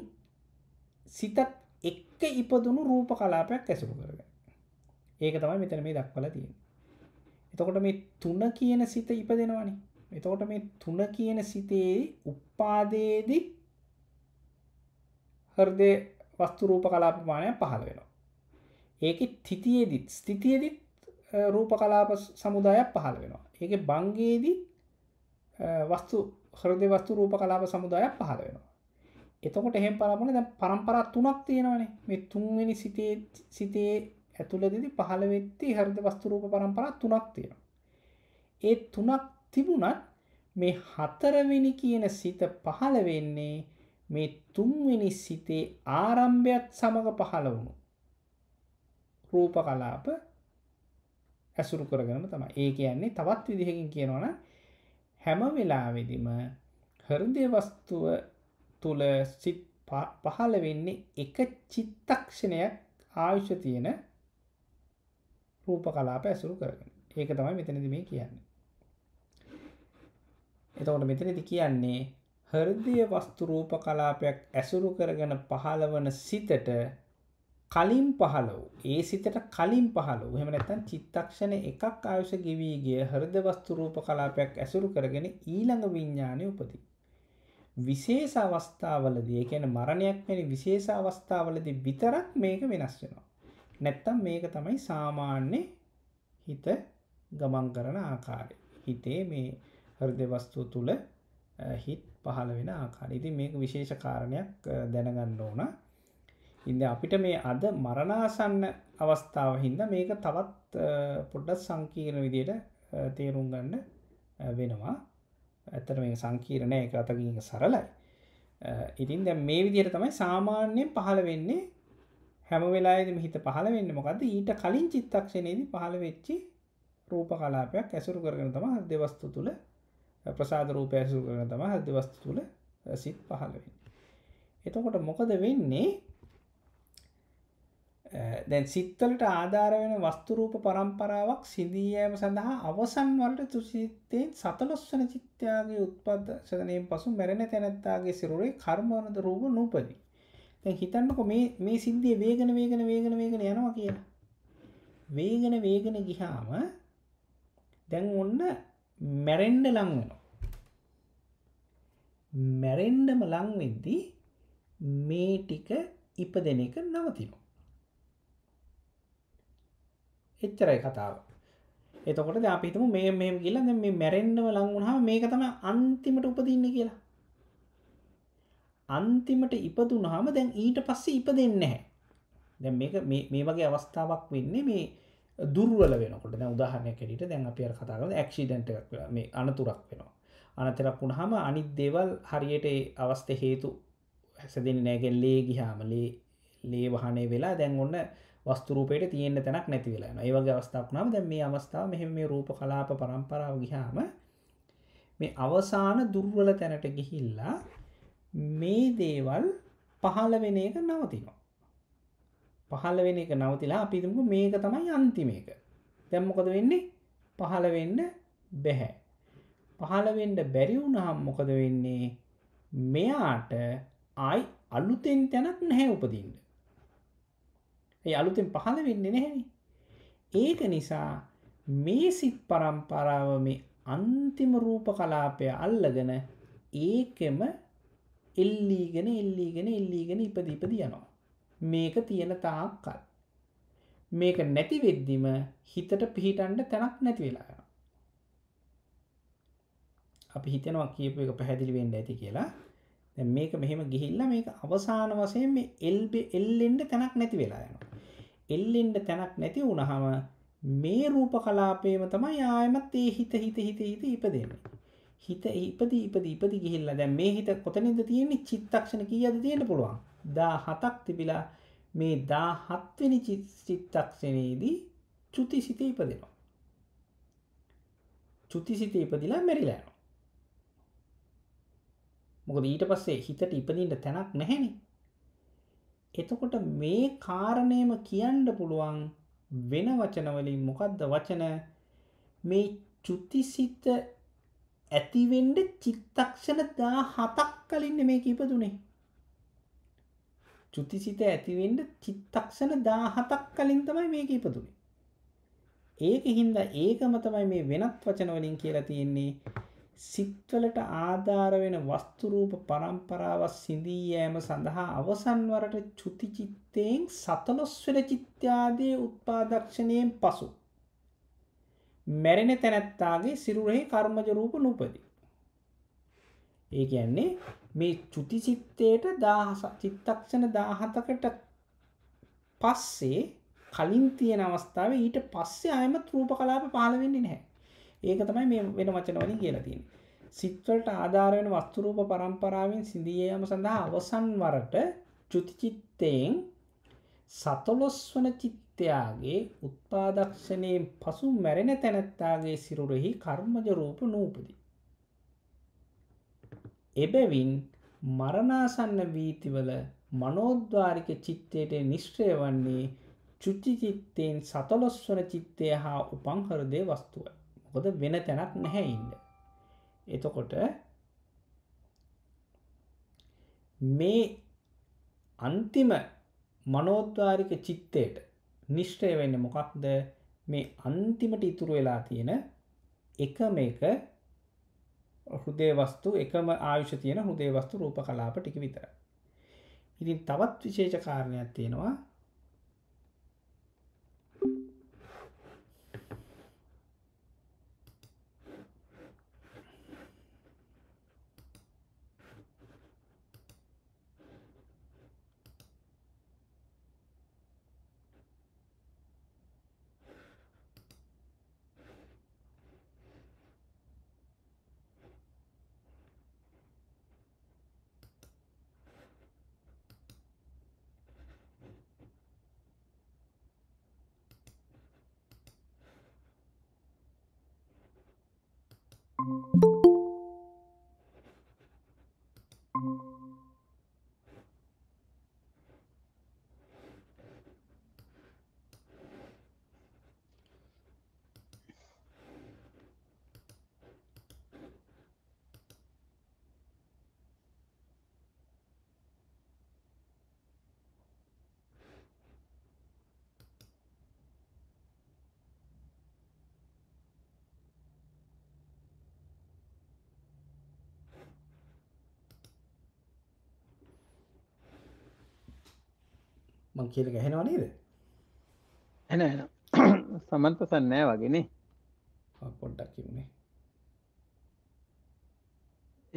සිතත් එක්ක ඉපදුණු රූප කලාපයක් ඇසුරු කරග ඒක තමයි මෙතන මේ දක්වල තියෙන එතකොට මේ තුන කියන සිත ඉපදෙනවනේ එතකොට මේ තුන කියන සිතේ උපාදේදී හර්දය වස්තු රූප කලාපමානය පහළ වෙනවා ඒක තිතියේදිත් ස්තිතියදිත් රූප කලාප සමුදායක් පහළ වෙනවා ඒක බංගේදී වස්තු හරදය වස්තු රූප කලාප සමුදායක් පහළ වෙනවා එතකොට එහෙම පලාපන දැ පරම්පරත් තුනක් තියෙනවනේ මේ තුන්වෙනි සිතේ සිතේ ඇතුළතදී පහළ වෙද්දී හරිත වස්තු රූප පරම්පරා තුනක් තියෙනවා. ඒ තුනක් තිබුණත් මේ හතරවෙනි කියන සිත පහළ වෙන්නේ මේ තුන්වෙනි සිතේ ආරම්භයත් සමග පහළ වුණු රූප කලාප ඇසුරු කරගනම තම ඒ කියන්නේ තවත් විදිහකින් කියනවන හැම වෙලාවෙදිම හරදවස්තුව තුළ සිත් පහළ වෙන්නේ එක චිත්තක්ෂණයක් ආයුෂ තියෙන රූප කලාප ඇසුරු කරගෙන ඒක තමයි මෙතනද මේ කියන්නේ එතකොට මෙතනති කියන්නේ හෘදය වස්තුරූප කලාපයක් ඇසුරු කරගෙන පහළ වන සිතට කලින් පහළ වූ ඒ සිතට කලින් පහළ වූ එහෙම නැත්නම් චිත්තක්ෂණ එකක් ආයුෂ ගෙවී ගිය හෘද වස්තු රූප කලාපයක් ඇසුරු කරගෙන ඊළඟ විඥානය උපදී. විශේෂ අවස්ථාවලදී ඒ කියන්නේ මරණයක් වැනි විශේෂ අවස්ථාවලදී විතරක් මේක වෙනස් වෙනවා. නැත්තම් මේක තමයි සාමාන්‍ය හිත ගමන් කරන ආකාරය. හිතේ මේ හර්දවස්තුව තුළ හිත් පහළ වෙන ආකාර ඉති මේක විශේෂ කාරණයක් දැනගන්න ඕන ඉද අපිට මේ අද මරණාසන්න අවස්ථාව හින්ද මේක තවත් පොඩ්ඩත් සංකීරණ විදියට තේරුම් ගන්න වෙනවා ඇතර මේ සංකීරණය එක අතකින් සරලයි ඉතින් දැ මේ විදියට තමයි සාමාන්‍යයෙන් පහළ වෙන්නේ හැම වෙලාදම හිත පහල වෙන්න මොකද ඊට කලින් චිත්තක්ෂණයේදී පහළ වෙච්චි රූප කලාපයක් ඇසුරු කරන තම දෙවස්තු තුළ ප්‍රසාද රූප ඇසුරු කරන තම දෙවස්තු තුළ සිත් පහළවෙන් එතකොට මොකද වෙන්නේ දැන් සිත්තලට ආධාර වෙන වස්තුරූප පරම්පරාවක් සිදීයෑම සඳහා අවසන් වලට තුසිත්තයෙන් සතලොස්වන චිත්‍යයාගේ උත්පද සදනයෙන් පසු මැරණ තැනැත්තාගේ සිරුරේ කර්මවනද රූප නූපදී තැන් හිතන්නකො මේ මේ සිද්ධිය වේගෙන වේගෙන වේගෙන වේගෙන යනවා කියලා වේගෙන වේගෙන ගිහාම දැන් ඔන්න මැරෙන්ඩ ලංවෙන මැරෙන්ඩම ලංවෙද්දී මේ ටික ඉප දෙන එක නවතිනු එච්චරයි කතාව එතකොට අපිතුම මේ මේ කියලා මේ මැරෙන්ඩම ලංවුණහා මේක තම අන්තිමට උපදින්න කියලා අන්තිමට ඉපදුනහම දැන් ඊට පස්සේ ඉප දෙන්න හැ දැ මේ වගේ අවස්ථාවක් වෙන්නේ මේ දුර්වල වෙනකොට දැ උදාහරණය කෙරට දැන් අපිය කතාරද ක්ෂිඩට මේ අනතුරක් වෙනවා අනතරක් වුණ හම අනිත් දේවල් හරියට අවස්ථ හේතු හැස දෙන්න නෑගෙන් ලේ ගිහාමලේ ලේ වහනේ වෙලා දැන් ඔන්න වස්තුරූපයට තියෙන්න්න තැනක් නැති වෙලා ඒවගේ අවස්ථාවක් නම් දැ මේ අවස්ථාව මෙහෙම මේ රූප කලාප පරම්පරාව ගිහාම මේ අවසාන දුර්වල තැනට ගිහිල්ලා මේ දේවල් පහළ වෙන එක නවතිනවා. පහළ වෙන එක නවතිලා අපිතුමු මේක තමයි අන්තිමේක. දැම්මොකද වෙන්නේ පහළ වෙන්න බැහැ. පහළවෙන්ඩ බැරිවුණහම් මොකද වෙන්නේ මෙයාට අයි අලුතෙන් තැනක් නැහැ උපදින්ට. ඒ අලුතෙන් පහළ වෙන්න නැහැනි. ඒක නිසා මේ සිත් පරම්පරාව මේ අන්තිම රූප කලාපය අල්ලගෙන ඒකෙම එල්ලීගෙන එල්ලීගෙන එල්ලීගෙන ඉපදීපද යනවා. මේක තියෙන තාක්කල්. මේක නැතිවෙද්දිම හිතට පිහිටන්ට තැනක් නැති වෙලාග. අපි හිතනවා කියපු එක පැහැදිලිවෙන්න ඇති කියලා මේක මෙහෙම ගිහිල්ල මේක අවසාන වසයෙන් මේ එල්බ එල්ලෙන්ට තැනක් නැති වෙලා යනවා. එල්ලෙන්ට තැනක් නැති වුණහම මේ රූප කලාපේම තමයි ආයමත් ඒ හිත හිත හිත හිත ඉපදන්නේ. හිත ඉපදි ඉපදි ඉපදි ගිහිල්ලා දැන් මේ හිත කොතනින්ද තියෙන්නේ චිත්තක්ෂණ කීයද තියෙන්න පුළුවන් 17ක් තිබිලා මේ 17 වෙනි චිත්තක්ෂණයේදී චුතිසිත ඉපදෙනවා චුතිසිත ඉපදිලා මැරිලා යනවා මොකද ඊට පස්සේ හිතට ඉපදින්න තැනක් නැහැනේ එතකොට මේ කාරණයම කියන්න පුළුවන් වෙන වචනවලින් මොකක්ද වචන මේ චුතිසිත ඇතිවෙන්ඩ චිත්තක්ෂණ දා හතක් කලින්න මේ කිපදුනේ චුතිසිත ඇතිවෙන්ඩ චිත්තක්ෂණ දා හතක් කලින් තමයි මේ කිපදුනේ ඒක හින්ද ඒකම තමයි මේ වෙනත් වචනවලින් කියලා තියෙන්නේ සිත්වලට ආධාර වෙන වස්තුරූප පරම්පරාව සිඳී යෑම සඳහා අවසන්වරට චුතිචිත්තයෙන් සතලොස්වර චිත්‍යාදය උත්පාදක්ෂණයෙන් පසු මැරෙන තැනැත්තාගේ සිරුරෙහි කර්මජ රූප නූපදී. ඒ කියන්නේ මේ චුතිසිත්තයට දහස චිත්තක්ෂණ දාහතකට පස්සේ කලින් තියෙන අවස්ථාව ඊට පස්සේ අයම රූප කලාප පහළ වෙන්නේ නැහැ. ඒක තමයි මේ වෙන වචන වලින් කියලා තියෙන්නේ. සිත්වලට ආධාර වෙන වස්තු රූප පරම්පරාවෙන් සිඳී යාම සඳහා අවසන් වරට චුතිචිත්තයෙන් 14 වන චිත්ත තැනැත්තයාගේ උත්පාදක්ෂණයෙන් පසු මැරෙන තැනැත්තාගේ සිරුරෙහි කර්මජ රූප නූපදී. එබැවින් මරණාසන්න වීතිවල මනෝද්වාරික චිත්තයට නිශ්්‍රය වන්නේ චුච්චිචිත්තයෙන් සතලොස්වන චිත්තය හා උපංහරදය වස්තුව. හොද වෙන තැනක් නැහැඉන්න. එතකොට මේ අන්තිම මනෝද්වාරික චිත්තයට නිශ්ටය වෙන්න මොකක්ද මේ අන්තිමට ඉතුරු වෙලා තියෙන එක මේක හුදේ වස්තු එකම ආයුෂ තියෙන හුදේ වස්තු රූප කලාප ටික විතර. ඉතින් තවත් විශේෂ කාරණයක් තියෙනවා you මං කියල ගැහෙනවා නේද එන එන සමන්ත සන්නෑ වගෙනේ පොඩ්ඩක් කිවුණේ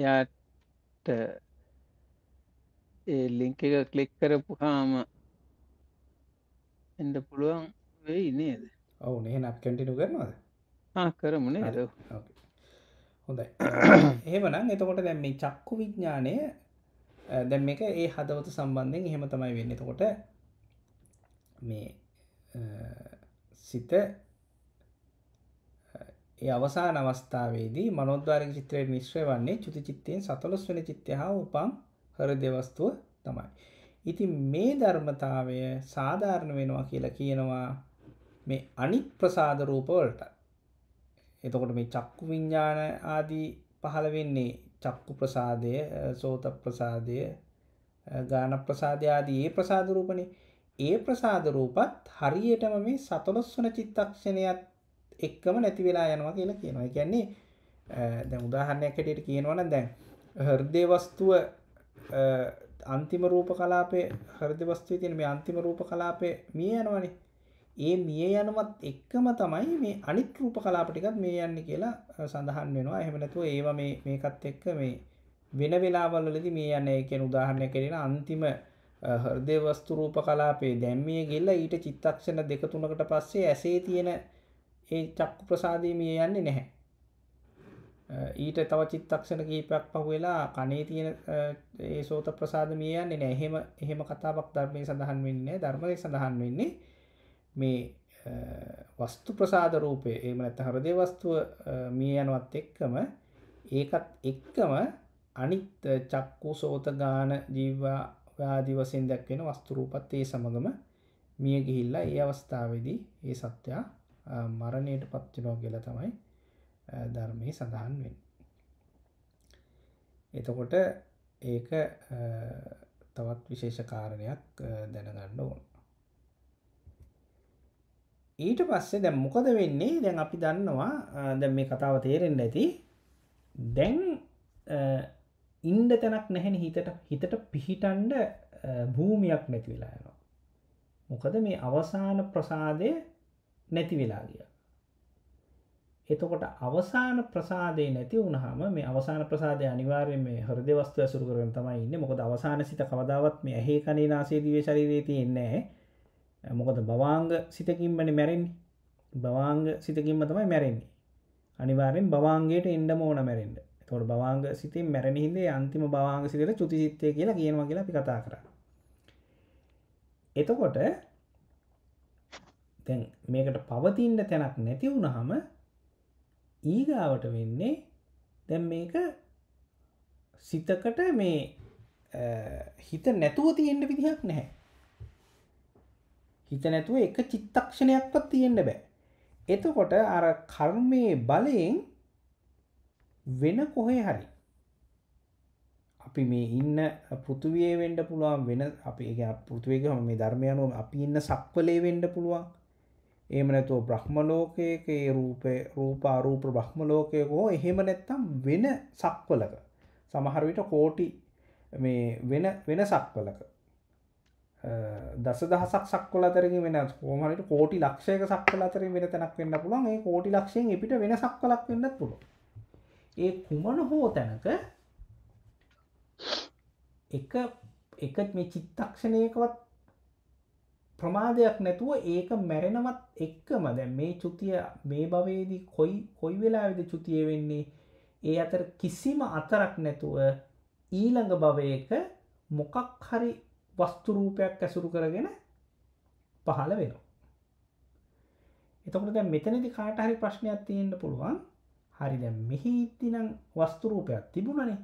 එයාට ඒ ලිංක එක කලික් කරපු හාම එඩ පුළුවන් වෙයි නේද ඔවු නහ නක් කැටිනු කරනවාද කරමුණේ හ හොඳයි ඒමනම් එතකොට දැම් මේ චක්කු විඥානය දැම් එක ඒ හදවත සම්බන්ධයෙන් එහෙම තමයි වෙන්න එතකොට මේ සිත අවසාන අවස්ථාවේදී මනොද්වාරක චිත්‍රයට මිශ්‍රය වන්නේ චුති චිත්තයෙන් සතලොස් වෙන චිත්තය හා උපම් හර දෙවස්තුව තමයි. ඉති මේ ධර්මතාවය සාධාරණ වෙනවා කියලා කියනවා මේ අනිත් ප්‍රසාද රූපවලට. එතකොට මේ චක්කු විඤ්ඥාන ආදී පහළ වෙන්නේ චක්කු ප්‍රසාදය සෝත ප්‍රසාදය ගාන ප්‍රසාධයාදී ඒ ප්‍රසාධරූපනේ ඒ ප්‍රසාද රූපත් හරියටම මේ සතලොස්වන චිත්තක්ෂණයත් එක්කම නැති වෙලා යනවා කියලා කියනවා. ඒ කියන්නේ දැන් උදාහරණයක් හැටියට කියනවා නම් දැන් හෘදේ වස්තුව අන්තිම රූප කලාපේ හෘද වස්තුවේ තියෙන මේ අන්තිම රූප කලාපේ මිය යනවනේ. ඒ මිය යනවත් එක්කම තමයි මේ අනිත් රූප කලාප ටිකත් මිය යන්නේ කියලා සඳහන් වෙනවා. එහෙම නැතුව ඒවා මේ මේකත් එක්ක මේ වෙන වෙලාවල් වලදී මිය යන්නේ. ඒ කියන්නේ උදාහරණයක් ඇරෙන අන්තිම හර්දය වස්තු රූප කලාපේ දැම්මිය ගෙල්ල ඊට චිත්තක්ෂණ දෙක තුනකට පස්සේ ඇසේ තියෙන ඒ චක්කු ප්‍රසාදීමිය යන්නේ නැහැ ඊට තව චිත්තක්ෂණ කීපයක් පහුවෙලා කනේ තියෙන ඒ සෝත ප්‍රසාදමිය යන්නේ නෑ එහෙම එහෙම කතාවක් ධර්මය සඳහන් වෙන්නේ ධර්මය සඳහන් වෙන්නේ මේ වස්තු ප්‍රසාද රූපය එම නැත හරදේ වස්තුව මිය යනුවත් එක්කම ඒකත් එක්කම අනිත් චක්කු සෝත ගාන ජීවා ආදිවසයෙන් දැක්වෙන වස්තුරූපත් ඒ සමඟම මිය ගිහිල්ලා ඒ අවස්ථාවේදී ඒ සත්‍යයා මරණයට පත්තිනෝ කියල තමයි ධර්මය සඳහන් වෙන්. එතකොට ඒක තවත් විශේෂකාරණයක් දැනගන්න ඕන. ඊට පස්සේ දැම් මොකද වෙන්නේ දැන් අපි දන්නවා දැම් මේ කතාව තේරෙන් ඇති දැන් ඉන්ඩ තැනක් නැහැන හිතට හිතට පිහිටන්ඩ භූමයක් නැති වෙලා යනවා. මොකද මේ අවසාන ප්‍රසාදය නැති වෙලා ගිය. එතකොට අවසාන ප්‍රසාදය නැති වුණහම මේ අවසාන ප්‍රසාදය අනිවාර්ය මේ හරදවස්තුව සුරු කරන තමයි ඉන්න මොකද අවසාන සිත කවදාවත් මේ ඇහේ කනේ නාසේදීවේ ශරීරයේ තියෙන්නේ මොකද බවාංග සිතකින්මන මැරෙන්නේ බවාංග සිතකින්ම තමයි මැරෙන්නේ අනිවාරෙන් බවාන්ගේට එන්ඩම ඕන මැරෙන්ට තොට බවාංග සිතේ මැරණ හිදේ අන්තිම බවාංග සිතට චුති සිත්තය කියලා කියනවා කියලා අපි කතා කර එතකොට තැන් මේකට පවතින්ට තැනක් නැති වුණහම ඊගාවට වෙන්නේ දැම් මේක සිතකට මේ හිත නැතුව තියෙන්ට විදිහක් නැහැ හිත නැතුව එක චිත්තක්ෂණයක්වත් තියෙන්ට බෑ එතකොට අර කර්මය බලයෙන් වෙන කොහේ හරි අපි මේ ඉන්න පෘතුවේ වෙන්ඩ පුළුවන් වෙන අපේ පෘතුවේක හම මේ ධර්මයනුව අපි ඉන්න සක්වලේ වෙන්ඩ පුළුවන් ඒමනැතුව බ්‍රහ්ම ලෝකයක රූපය රූපාරූප බ්‍රහ්ම ලෝකයක හෝ එහෙම නැත්තම් වෙන සක්වලක සමහරවිට කෝටි මේ වෙන වෙන සක්වලක දස දහසක් සක්වල අතරග වෙන හෝමට කෝටි ලක්ෂයක සක්වල අතරින් වෙන තැනක් වෙන්න පුළුවන් ඒ කෝටි ලක්ෂයෙන් එපිට වෙන සක්වලක් වෙන්න පුළුවන් ඒ කුමන හෝ තැනක එක එක මේ චිත්තක්ෂණයකවත් ප්‍රමාදයක් නැතුව ඒක මැරෙනවත් එක්කම දැ මේ චුතිය මේ භවේදී කොයි කොයි වෙලා විද චුතිය වෙන්නේ ඒ අතර කිසිම අතරක් නැතුව ඊළඟ භවයක මොකක් හරි වස්තුරූපයක් ඇසුරු කරගෙන පහළ වෙනවා. එතකට දැ මෙතනදි කාටහරි ප්‍රශ්නයක් තියෙන්න්න පුළුවන් හරි දැ මෙහි ඉත්තිනම් වස්තුරූපයක් තිබුණනේ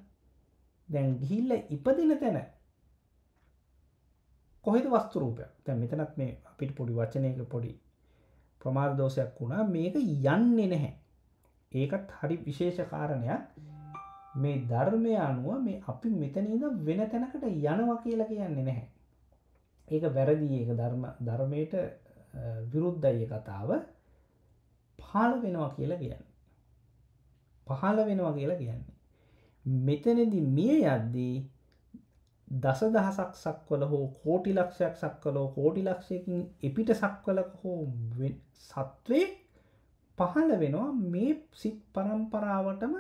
දැන් ගිහිල්ල ඉපදින තැන කොහෙද වස්තුරූපය තැ මෙතනත් මේ අපිට පොඩි වචනයක පොඩි ප්‍රමාර්දෝෂයක් වුණා මේක යන්නේ නැහැ ඒකත් හරි විශේෂකාරණයක් මේ ධර්මය අනුව මේ අපි මෙතනද වෙන තැනකට යනවා කියලා කියන්නේ නැහැ ඒක වැරදි ඒක ධර්ම ධර්මයට විරුද්ධය කතාව පාල වෙනවා කියලා කියන්න පහළ වෙනවා කියලා කියන්නේ මෙතනදි මිය යද්දී දස දහසක් සක්වල හෝ කෝටි ලක්ෂයක් සක්කලෝ කෝටි ලක්ෂයකින් එපිට සක්වලක හෝ සත්වේ පහළ වෙනවා මේ සිත් පරම්පරාවටම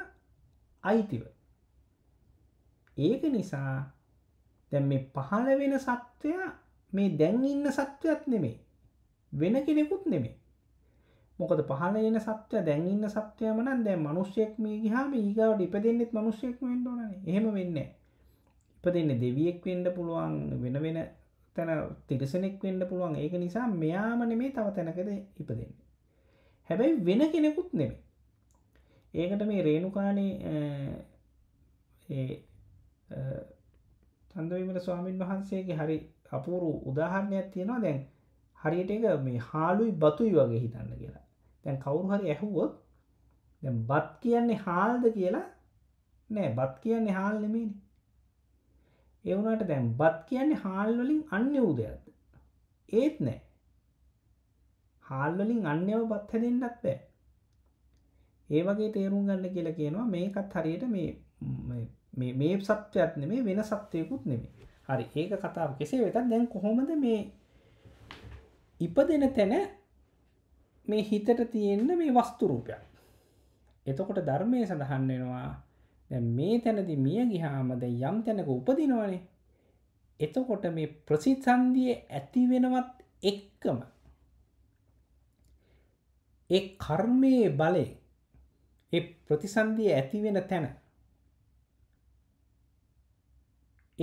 අයිතිව ඒක නිසා දැ මේ පහළ වෙන සත්වයා මේ දැන් ඉන්න සත්වයක් නෙමේ වෙන කෙනෙකුත් නෙමේ මොකද පහල එන සත්‍ය දැන්ඉන්න සත්‍යයම නම් දැ මනුස්්‍යයෙක් මේ ගහාම ඒගවට ඉපදෙන්න්නෙත් මනුස්්‍යයෙක් වෙන්ඩ ඕන එහෙම වෙන්න ඉප දෙන්න දෙවියෙක් වෙන්ඩ පුළුවන් වෙන වෙන තැන තිරිසනෙක් වෙන්ඩ පුළුවන් ඒක නිසා මෙයාම නෙමේ තව තැනකද ඉපදෙන්න හැබැයි වෙන කෙනෙකුත් නෙම ඒකට මේ රේණුකානේ තන්දවිමට ස්වාමීන් වහන්සේගේ හරි අපූරු උදාහරණයක් තියෙනවා දැන් හරියට එක මේ හාලුයි බතුයි වගේ හිතන්න කියලා දැන් කවුරු හරි ඇහුවොත් දැන් බත් කියන්නේ හාල්ද කියලා නෑ බත් කියන්නේ හාල් නෙමෙයිනේ. ඒ වුණාට දැන් බත් කියන්නේ හාල් වලින් අන්‍ය උදයක්ද? ඒත් නෑ. හාල් වලින් අන්‍යව බත් හැදෙන්නත් බෑ. ඒ වගේ තේරුම් ගන්න කියලා කියනවා මේකත් හරියට මේ මේ මේ සත්‍යයක් නෙමේ වෙන සත්‍යයකුත් නෙමේ. හරි ඒක කතාව කෙසේ වෙතත් දැන් කොහොමද මේ ඉපදෙන තැන මේ හිතට තියෙන්න මේ වස්තුරූපයක්. එතකොට ධර්මය සඳහන් වෙනවා මේ තැනදි මිය ගිහාමද යම් තැනක උපදිනවනේ එතකොට මේ ප්‍රසිත්සන්දිය ඇති වෙනවත් එක්කම ඒ කර්මයේ බලය ඒ ප්‍රතිසන්දිය ඇතිවෙන තැන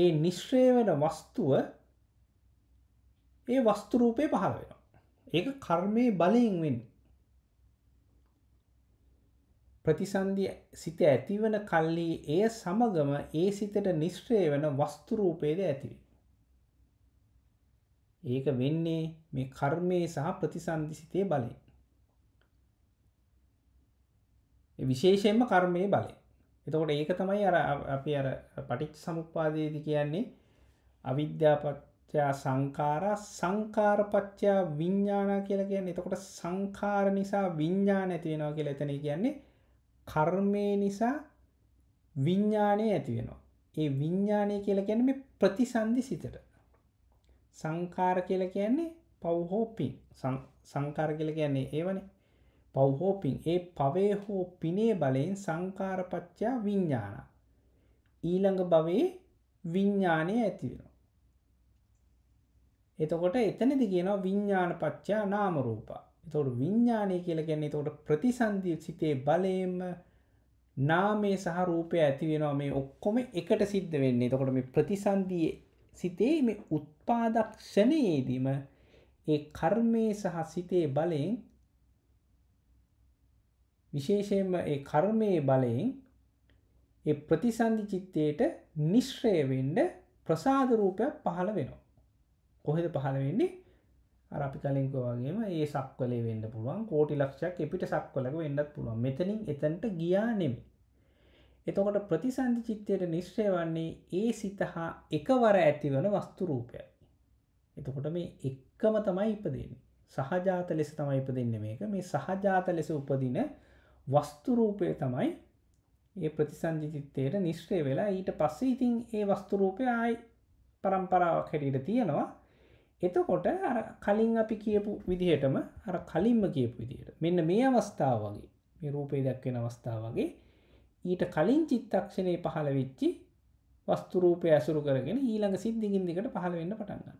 ඒ නිශ්්‍රය වෙන වස්තුව ඒ වස්තුරූපය පහළ වෙන ඒක කර්මය බලයෙන් වෙන් ප්‍රතිසන්ධිය සිත ඇතිවන කල්ලි එය සමගම ඒ සිතට නිශ්්‍රය වන වස්තුරූපේද ඇතිවේ. ඒක වෙන්නේ මේ කර්මය සහ ප්‍රතිසන්ධි සිතේ බලය. විශේෂයෙන්ම කර්මය බලය. එතකොට ඒක තමයි අර අපි අර පටිච් සමුපාදයේදි කියන්නේ අවිද්‍යාපත් පච්චා සංකාරා සංකාර පච්චා විඤ්ඥාන කියලා කියන්න එතකොට සංකාර නිසා විඤ්ඥාන ඇතිවෙනවා කියලා එතන කියන්නේ කර්මය නිසා විඤ්ඥානය ඇතිවෙනවා ඒ විඤ්ඥානය කියලා ගැන මේ ප්‍රතිසන්ධි සිතට සංකාර කියලා කියන්නේ පව්හෝපින් සංකාර කියල කියන්නේ ඒවන පව්හෝපින් ඒ පවේ හෝ පිනේ බලයෙන් සංකාරපච්චා විඤ්ඥාන ඊළඟ බවේ විඤ්ඥානය ඇතිවෙනවා එතකොට එතනද කියනවා විඤ්ඥාන පච්චා නාමරූපා තොට විඤ්ඥානය කියලගැන්නේ තොට ප්‍රතිසන්ධී සිතේ බලයම නාමේ සහ රූපය ඇතිවෙනවා මේ ඔක්කොම එකට සිද්ධ වෙන්නේ තකොට මේ ප්‍රතිසන්ධිය සිතේ මේ උත්පාදක්ෂණයේදීම ඒ කර්මය සහ සිතේ බලයෙන් විශේෂයෙන්ම ඒ කර්මය බලයෙන් ඒ ප්‍රතිසන්ධි චිත්තයට නිශ්‍රය වෙන්ඩ ප්‍රසාධරූපයක් පහළ වෙනවා කොහෙද පහළ වෙන්නේ අර අපි කලින්ක වගේම ඒ සක්වලේ වෙන්න පුළුවන් කෝටි ලක්ෂයක් එපිට සක්වලක වෙන්නත් පුළුවන් මෙතනින් එතැන්ට ගියා නෙමි එතකොට ප්‍රතිසන්ධි චිත්තයට නිශ්්‍රය වන්නේ ඒ සිතහා එකවර ඇතිවන වස්තුරූපය. එතකොට මේ එක්කම තමයි ඉපදන්නේ. සහජාත ලෙස තමයි ඉපදන්න මේක මේ සහජාත ලෙස උපදින වස්තුරූපය තමයි ඒ ප්‍රතිසංජිචිත්තයට නිශ්්‍රය වෙලා ඊට පස්සේ ඉතින් ඒ වස්තුරූපය ආයි පරම්පරාවක් හැටියට තියෙනවා එතකොට අර කලින් අපි කියපු විදිහටම අර කලින්ම කියපු විදිහට මෙන්න මේ අවස්ථාව වගේ මේ රූපේ දැක්වෙන අවස්ථාව වගේ ඊට කලින් චිත්තක්ෂණය පහළ වෙච්චි වස්තුරූපය ඇසුරු කරගෙන ඊළඟ සිද්ධිගින් දිකට පහළ වෙන්න පටන්ගන්න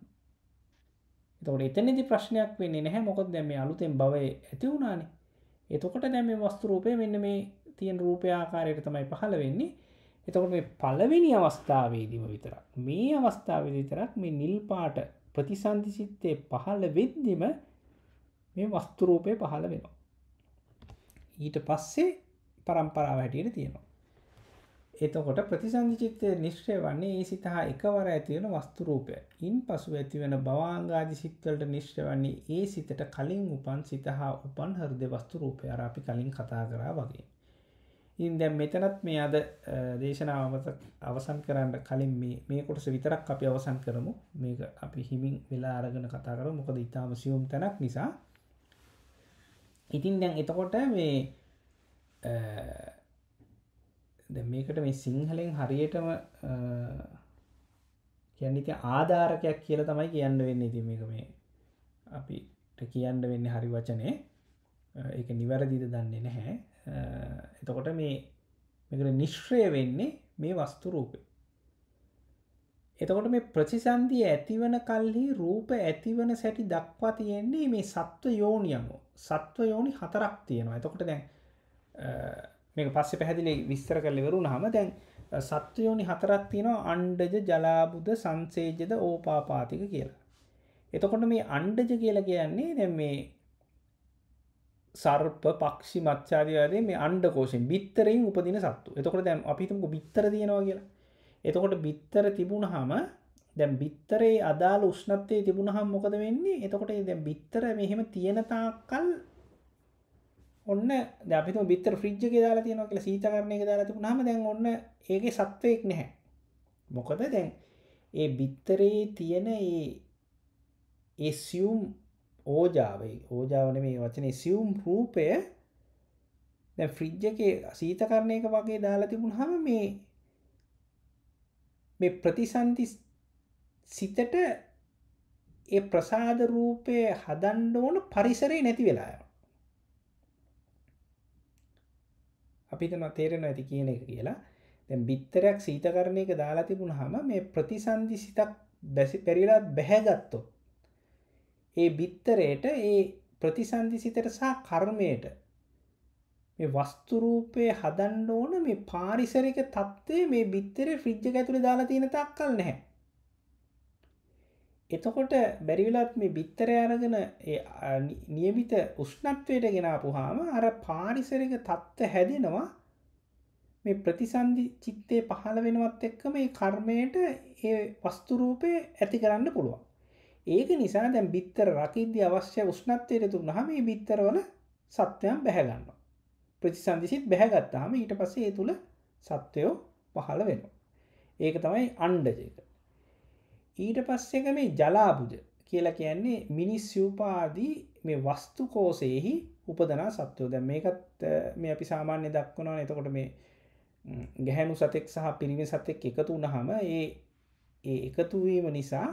එතකොට එතනදි ප්‍රශ්නයක් වෙන්නේ නැහැ මොකොත් දැම මේ අලුතෙන් බවය ඇති වුණානේ එතකොට දැම මේ වස්තුරූපය මෙන්න මේ තියෙන් රූපය ආකාරයට තමයි පහළ වෙන්නේ එතකොට මේ පළවෙනි අවස්ථාවේදීම විතරක් මේ අවස්ථාව විතරක් මේ නිල්පාට ප්‍රතිසන්ධි සිත්තේ පහළ වෙද්දිම මේ වස්තුරූපය පහළ වෙනවා. ඊට පස්සේ පරම්පරාව හැටියට තියෙනවා. එතකොට ප්‍රතිසන්ධි චිත්තය නිශ්්‍රය වන්නේ ඒ සිතහා එකවර ඇතිවෙන වස්තුරූපය ඉන් පසු ඇතිවෙන බවාංගාදි සිත්වලට නිශ්්‍ර වන්නේ ඒ සිතට කලින් උපන් සිතහා උපන් හෘද වස්තුරූපය අරාපි කලින් කතා කරා වගේ. ඉන් දැ මෙතනත් මේ අද දේශනාව අවසන් කරන්න කලින් මේ මේ කොටස විතරක් අපි අවසන් කරමු මේක අපි හිමින් වෙලා අරගෙන කතා කර මොකද ඉතාම සියුම් තැනක් නිසා ඉතින් දැන් එතකොට මේ මේකට මේ සිංහලෙන් හරියටම කියන්නක ආධාරකයක් කියල තමයි කියන්න වෙන්න ඉති මේක මේ අපිට කියන්න වෙන්න හරි වචනය එක නිවැරදිද දන්නේ නැහැ එතකොට මේ මෙකට නිශ්්‍රය වෙන්නේ මේ වස්තු රූපය එතකොට මේ ප්‍රතිසන්දිය ඇතිවන කල්හි රූප ඇතිවන සැටි දක්වා තියෙන්නේ මේ සත්ව යෝනියම සත්ව යෝනි හතරක් තියෙනවා එතකොට දැන් මේ පස්ස පැහැදිලි විස්තර කරලිවරු නහම දැන් සත්ව යෝනි හතරක් තියෙනවා අන්ඩජ ජලාබුද සංසේජද ඕපාපාතික කියලා එතකොට මේ අන්ඩජ කියලා කියන්නේ දැ මේ සර්ප පක්ෂි මච්චාදයාදේ මේ අන්ඩ කෝෂෙන් බිත්තරයෙන් උපදින සත්තු එතකොට දැම් අපිතුමක බිත්තර තියෙනවා කියලා එතකොට බිත්තර තිබුණ හම දැම් බිත්තරේ අදාළ උෂ්නත්තය තිබුණ හම් මොකද වෙන්නේ එතකොට දැම් බිත්තර මෙහෙම තියෙනතා කල් ඔන්න දැපිතු බිත්තර ෆ්‍රිජ්ජක දාලා තියෙන කියල සීතකරණය දාලා තිබුණ හම දැන් ඔන්න ඒගේ සත්වයෙක් නැහැ මොකද දැන් ඒ බිත්තරේ තියෙන ඒ එසියුම් ඕජාවයි ඕජාවන මේ වචනේ සියුම් රූපය ෆ්‍රිජ්ජ එක සීතකරණයක වගේ දාලා තිබුණ හම මේ මේ ප්‍රතිසන්ති සිතට ඒ ප්‍රසාද රූපය හදන්ඩ ඕන පරිසරේ නැති වෙලාය අපිට නොතේරෙන ඇති කියන එක කියලා දැ බිත්තරයක් සීතකරණයක දාලා තිබුණ හම මේ ප්‍රතිසන්දි සිතක් බැසි පෙරිලා බැහැගත්තොත් ඒ බිත්තරයට ඒ ප්‍රතිසන්ධි සිතට සහ කර්මයට මේ වස්තුරූපය හදන්න ඕන මේ පාරිසරික තත්ත්වය මේ බිත්තර ෆ්‍රිජ්ජ ඇතුළ දාලා තියෙන තක් කල් නැහැ එතකොට බැරිවිලත් මේ බිත්තර අරගෙන නියමිත උෂ්ණත්වයට ගෙනාපුහාම අර පාරිසරික තත්ත්ව හැදෙනවා මේ ප්‍රතිසන්ධි චිත්තේ පහළ වෙනවත් එක්ක මේ කර්මයට ඒ වස්තුරූපය ඇති කරන්න පුළුවන් ඒක නිසා දැන් බිත්තර රකිද්දි අවශ්‍ය උෂ්ණත්වයට දුන්නාම මේ බිත්තරවල සත්වයන් බැහැ ගන්නවා. ප්‍රතිසන්දිසිත් බැහැ ගත්තාම ඊට පස්සේ ඒ තුල සත්වයෝ පහළ වෙනවා. ඒක තමයි අණ්ඩජ එක. ඊට පස්සේක මේ ජලාබුජ කියලා කියන්නේ මිනිස් සිව්පාදී මේ වස්තු කෝසයෙහි උපදනා සත්වයෝ දැන් මේකත් මේ අපි සාමාන්‍ය දක්වනවා එතකොට මේ ගැහැනු සතෙක් සහ පිරිමි සතෙක් එකතු වුණහම ඒ ඒ එකතුවීම නිසා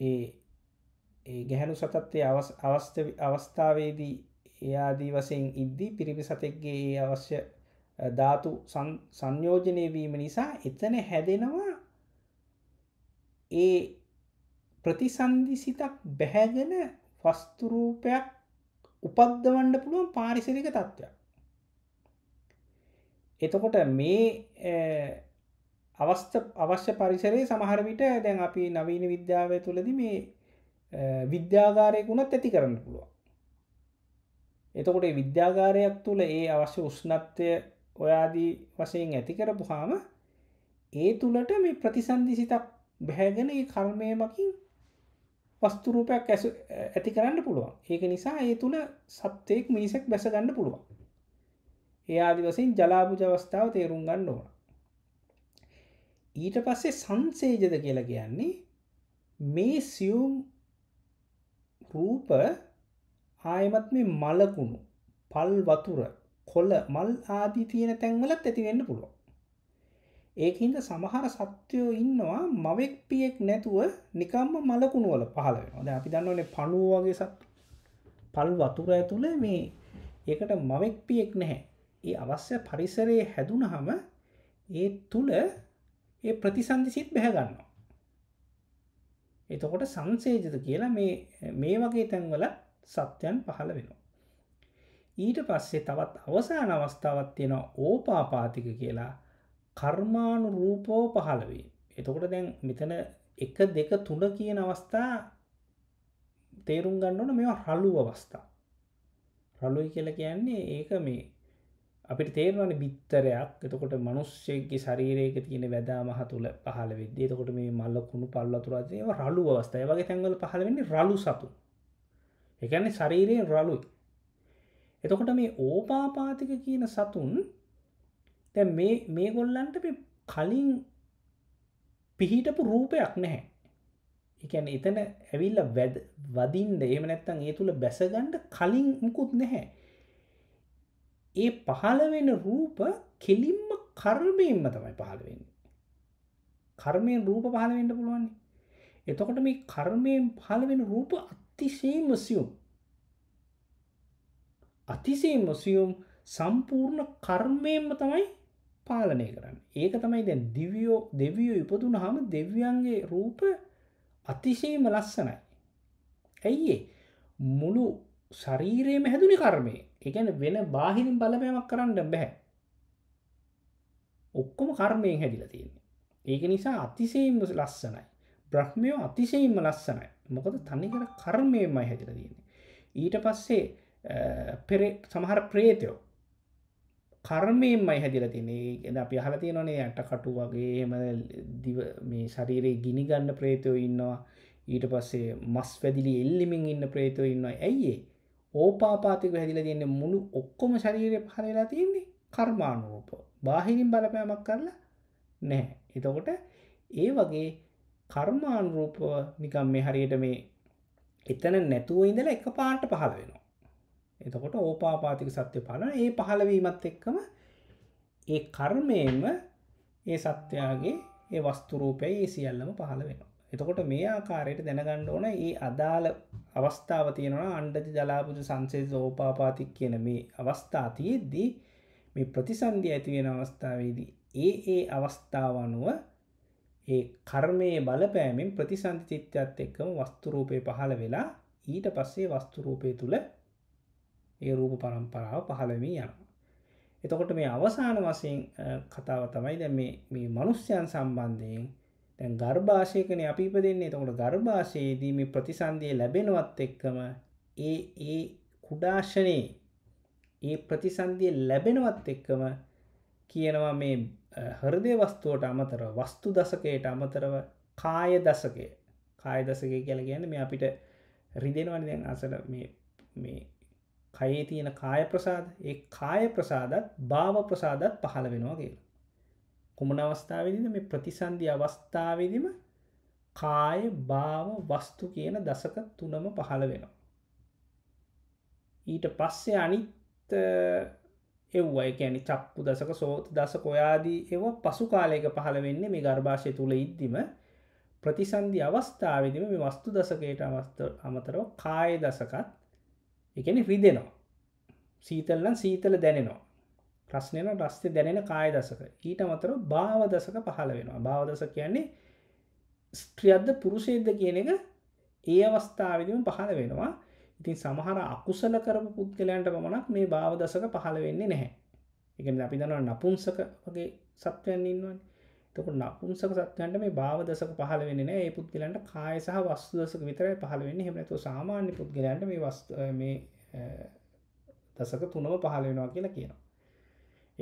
ඒ ගැහැනු සතත්වය අවස්ථ අවස්ථාවේදී එයාදී වසයෙන් ඉද්දී පිරිමි සතෙක්ගේ ඒ අවශ්‍ය ධාතු සංයෝජනය වීම නිසා එතන හැදෙනවා ඒ ප්‍රතිසන්දි සිතක් බැහැගෙන වස්තුරූපයක් උපද්දවන්ඩ පුළුවන් පාරිසරික තත්ත්වයක් එතකොට මේ අවස්ථ අවශ්‍ය පරිසරයේ සමහරවිට දැන් අපි නවීන විද්‍යාව තුළද මේ විද්‍යාගාරයකුණත් ඇති කරන්න පුළුවන් එතකොට විද්‍යාගාරයක් තුළ ඒ අවශ්‍ය උෂ්ණත්වය ඔයාදී වශයෙන් ඇති කරපුහාම ඒ තුළට මේ ප්‍රතිසන්දි සිතක් බැහැගෙන ඒ කර්මයමකින් වස්තුරූපයක් ඇස ඇති කරන්න පුළුවන් ඒක නිසා ඒ තුළ සත්්‍යයෙක් මිනිසෙක් බැසගන්න පුළුවන් ඒ ආදි වසින් ජලාපුජ අවස්ථාව තේරුම් ගන්න ඕන ඊට පස්සේ සංසේජද කියලා කියන්නේ මේ සියුම් රූප ආයමත් මේ මලකුණු පල් වතුර කොල මල් ආදී තියෙන තැන්වලත් ඇතිවෙන්න පුළුවන්. ඒකහින්ද සමහර සත්‍යයෝ ඉන්නවා මවෙක් පියෙක් නැතුව නිකම්ම මලකුණු වල පහළ වෙනවා. දැන් අපි දන්නවනේ පණුව වගේ සත්තු පල් වතුර ඇතුලේ මේ ඒකට මවෙක් පියෙක් නැහැ. ඒ අවශ්‍ය පරිසරයේ හැදුනහම ඒ තුල ඒ ප්‍රතිසන්ධි සිත් බැහැගන්නවා එතකොට සංසේජත කියලා මේ මේ වගේ තැන්වල සත්‍යයන් පහළ වෙනවා. ඊට පස්සේ තවත් අවසාන අවස්ථාවක් තියෙන ඕපාපාතික කියලා කර්මානු රූපෝ පහළ වේ. එතකොට දැන් මෙතන එක දෙක තුන කියන අවස්ථා තේරුම් ගන්න ඕන මේවා රළු අවස්ථා. රළුයි කියලා කියන්නේ ඒක මේ අපිට තේරවන බිත්තරයක් එතකොට මනුස්සයගේ ශරීරයක තියෙන වැදා මහ තුළ පහල වෙද්දේ තකොට මේ මල්ල කුණු පල්ලතුරාදේ රලු අවස්ථය වගේ තැන්වල පහලවෙන්නේ රලු සතු එකන්නේ ශරීරය රලුයි එතකොට මේ ඕපාපාතික කියන සතුන් තැ මේ ගොල්ලන්ට කලින් පිහිටපු රූපයක් නැහැ එකැන එතන ඇවිල්ල වැද වදින්ද එම නැත්තන් ඒ තුළ බැසගන්ඩ කලින් මුකුත් නැහැ ඒ පහළ වෙන රූප කෙලින්ම කර්මයෙන්ම තමයි පහළ වෙන්නේ. කර්මයෙන් රූප පහළ වෙන්න පුළුවන්. එතකොට මේ කර්මයෙන් පහළ වෙන රූප අතිශයින්ම සියුම්. අතිශයින්ම සියුම් සම්පූර්ණ කර්මයෙන්ම තමයි පාලනය කරන්න. ඒක තමයි දැන් දිවියෝ දෙවියෝ ඉපදුනහම දෙවියන්ගේ රූප අතිශයින්ම ලස්සනයි. ඇයි මුළු ශරීරයේම හැදුනේ කර්මයෙන්. එකන වෙන බාහිරින් බලපෑමක් කරන්න බැහැ ඔක්කොම කර්මයෙන් හැදිල තියෙන්නේ ඒක නිසා අතිසේම ලස්සනයි බ්‍රහ්මයෝ අතිසේම ලස්සනයි මොකද තනිකර කර්මයමයි හැදිල තියෙන්නේ ඊට පස්සේ පෙර සමහර ප්‍රේතයෝ කර්මයෙන්මයි හැදිල තිනේ අපි අහල තියෙනනේ ඇට කටු වගේම මේ ශරීරයේ ගිනිගන්න ප්‍රේතයෝ ඉන්නවා ඊට පස්සේ මස් වැදිලි එල්ලිමින් ඉන්න ප්‍රේතයෝ ඉන්නවා ඇයිඒ ඕපාපාතික හැදිලා තියෙන්නේ මුළු ඔක්කොම ශරීරය පහළ වෙලා තියෙන්නේ කර්මානුරූප. බාහිරින් බලපෑමක් කරලා නැහැ. එතකොට ඒ වගේ කර්මානුරූප නිකම් මේ හරියට මේ එතන නැතුව ඉඳලා එකපාරට පහළ වෙනවා. එතකොට ඕපාපාතික සත්‍ය පහළ ඒ පහළවීමත් එක්කම ඒ කර්මයෙන්ම ඒ සත්‍යයාගේ ඒ වස්තුරූපය ඒ සියල්ලම පහළ වෙනවා. එතකොට මේ ආකාරයට දැනගණ්ඩ ඕන ඒ අදාළ අවස්ථාව තියෙනවා අන්ඩජ ජලාපුජ සංසේ සෝපාපාතික් කියන මේ අවස්ථාතියේදී මේ ප්‍රතිසන්ධිය ඇතිවෙන අවස්ථාවේදී ඒ ඒ අවස්ථාවනුව ඒ කර්මය බලපෑමෙන් ප්‍රතිසන්ධි චිත්‍යත් එක්කම වස්තුරූපය පහළ වෙලා ඊට පස්සේ වස්තුරූපය තුළ ඒ රූප පරම්පරාව පහළවී යන. එතකොට මේ අවසාන වසයෙන් කතාව තමයි දැ මේ මනුස්්‍යයන් සම්බන්ධයෙන් දැන් ගර්භාෂයකන අපි ඉපදෙන්නේ තකොට ගර්භාෂයේදී මේ ප්‍රතිසන්ධිය ලැබෙනවත් එක්කම ඒ ඒ කුඩාශනයේ ඒ ප්‍රතිසන්ධිය ලැබෙනවත් එක්කම කියනවා මේ හරදය වස්තුවට අමතර වස්තු දසකයට අමතරව කාය දසකය කාය දසකය කියල ගැන මේ අපිට රිදෙනවනි දැන් අසර මේ කයේ තියෙන කාය ප්‍රසාද ඒ කාය ප්‍රසාදත් භාව ප්‍රසාදත් පහළ වෙනවා කියලා කුමන අවස්ථාවදිද මේ ප්‍රතිසන්ධි අවස්ථාවදිම කාය භාව වස්තු කියන දසක තුනම පහළ වෙනවා. ඊට පස්සේ අනිත් එව්වයි ැනි චප්පු දසක සෝත දස කොයාදී එව පසු කාලයක පහළ වෙන්නේ මේ ගර්භාෂය තුළ ඉද්දිම ප්‍රතිසන්ධි අවස්ථාවදිම මේ වස්තු දසකයට අවස්ථ අමතරව කාය දසකත් එකන රිදෙනවා. සීතල්ලන් සීතල දැනෙනවා. රස්නයන රස්ති දැනෙන කාය දසක ඊට මතර භාව දසක පහළ වෙනවා භාව දස කියන්නේ ස්ත්‍රියද්ද පුරුෂේද්ද කියන එක ඒ අවස්ථාවදිම පහළ වෙනවා ඉතින් සමහර අකුසල කරපු පුද්ගලයන්ට පමණක් මේ භාව දසක පහළ වෙන්නේ නැහැ එක අපි දනවා නපුන්සක වගේ සත්වයන් ඉන්නවන් තක නපුන්සක සත්වන්ට මේ භාව දසක පහළ වෙන්නේ නෑ ඒ පුද්ගලන්ට කාය සහ වස්තු දසක විතරයි පහළ වෙන්නේ හෙමනතු සාමාන්‍ය පුද්ගලයන්ට මේ වස්තු මේ දසක තුනව පහළ වෙනවා කියලා කියනවා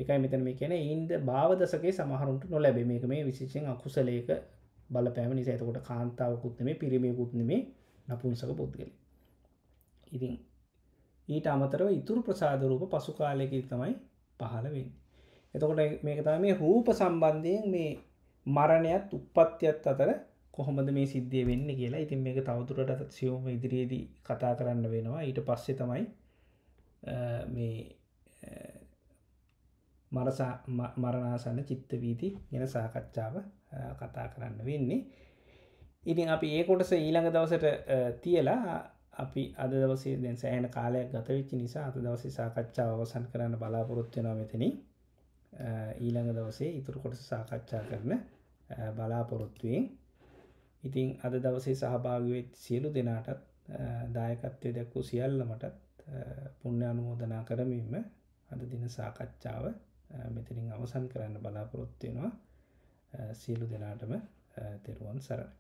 එකයි මෙතන මේ කියන ඉන්ද භාවදසකේ සමහරුන්ට නොලැබේ මේක මේ විශේෂෙන් අකුසලයක බලපෑම නිසා එතකොට කාන්තාවකුත් මේ පිරිමියකුත් නෙමේ නපුංසක පුද්ගල ඉතින් ඊට අමතරව ඉතුරු ප්‍රසාධරූප පසු කාලයක තමයි පහළවෙන්න එතකොට මේක තම මේ රූප සම්බන්ධයෙන් මේ මරණයත් උපත්තියත් අතර කොහොමද මේ සිද්ධිය වෙන්න කියලා ඉතින් මේක තවතුරට සියෝම ඉදිරියේදී කතා කරන්න වෙනවා ඊට පස්සේ තමයි මේ මරසා මරණාසන්න චිත්තවීති ගැන සාකච්ඡාව කතා කරන්න වෙන්නේ. ඉතින් අපි ඒ කොටස ඊළඟ දවසට තියලා අපි අද දවසේ දැන් සෑන කාලයක් ගතවෙච්චි නිසා අත දවසේ සාකච්ඡාව අවසන් කරන්න බලාපොරොත්වෙනවා මෙතන ඊළඟ දවසේ ඉතුරු කොටස සාකච්ඡා කරන බලාපොරොත්තුවෙන් ඉතිං අද දවසේ සහභාගවෙත් සියලු දෙනාටත් දායකත්වය දැක්වූ සියල්ලමටත් පුුණ්‍ය අනුමෝදනා කරමින්ම අද දින සාකච්ඡාව මෙතිරින් අවසන් කරන්න බලාපොරොත්තියෙනවා සියලු දෙනාටම තෙරුවන් සරණ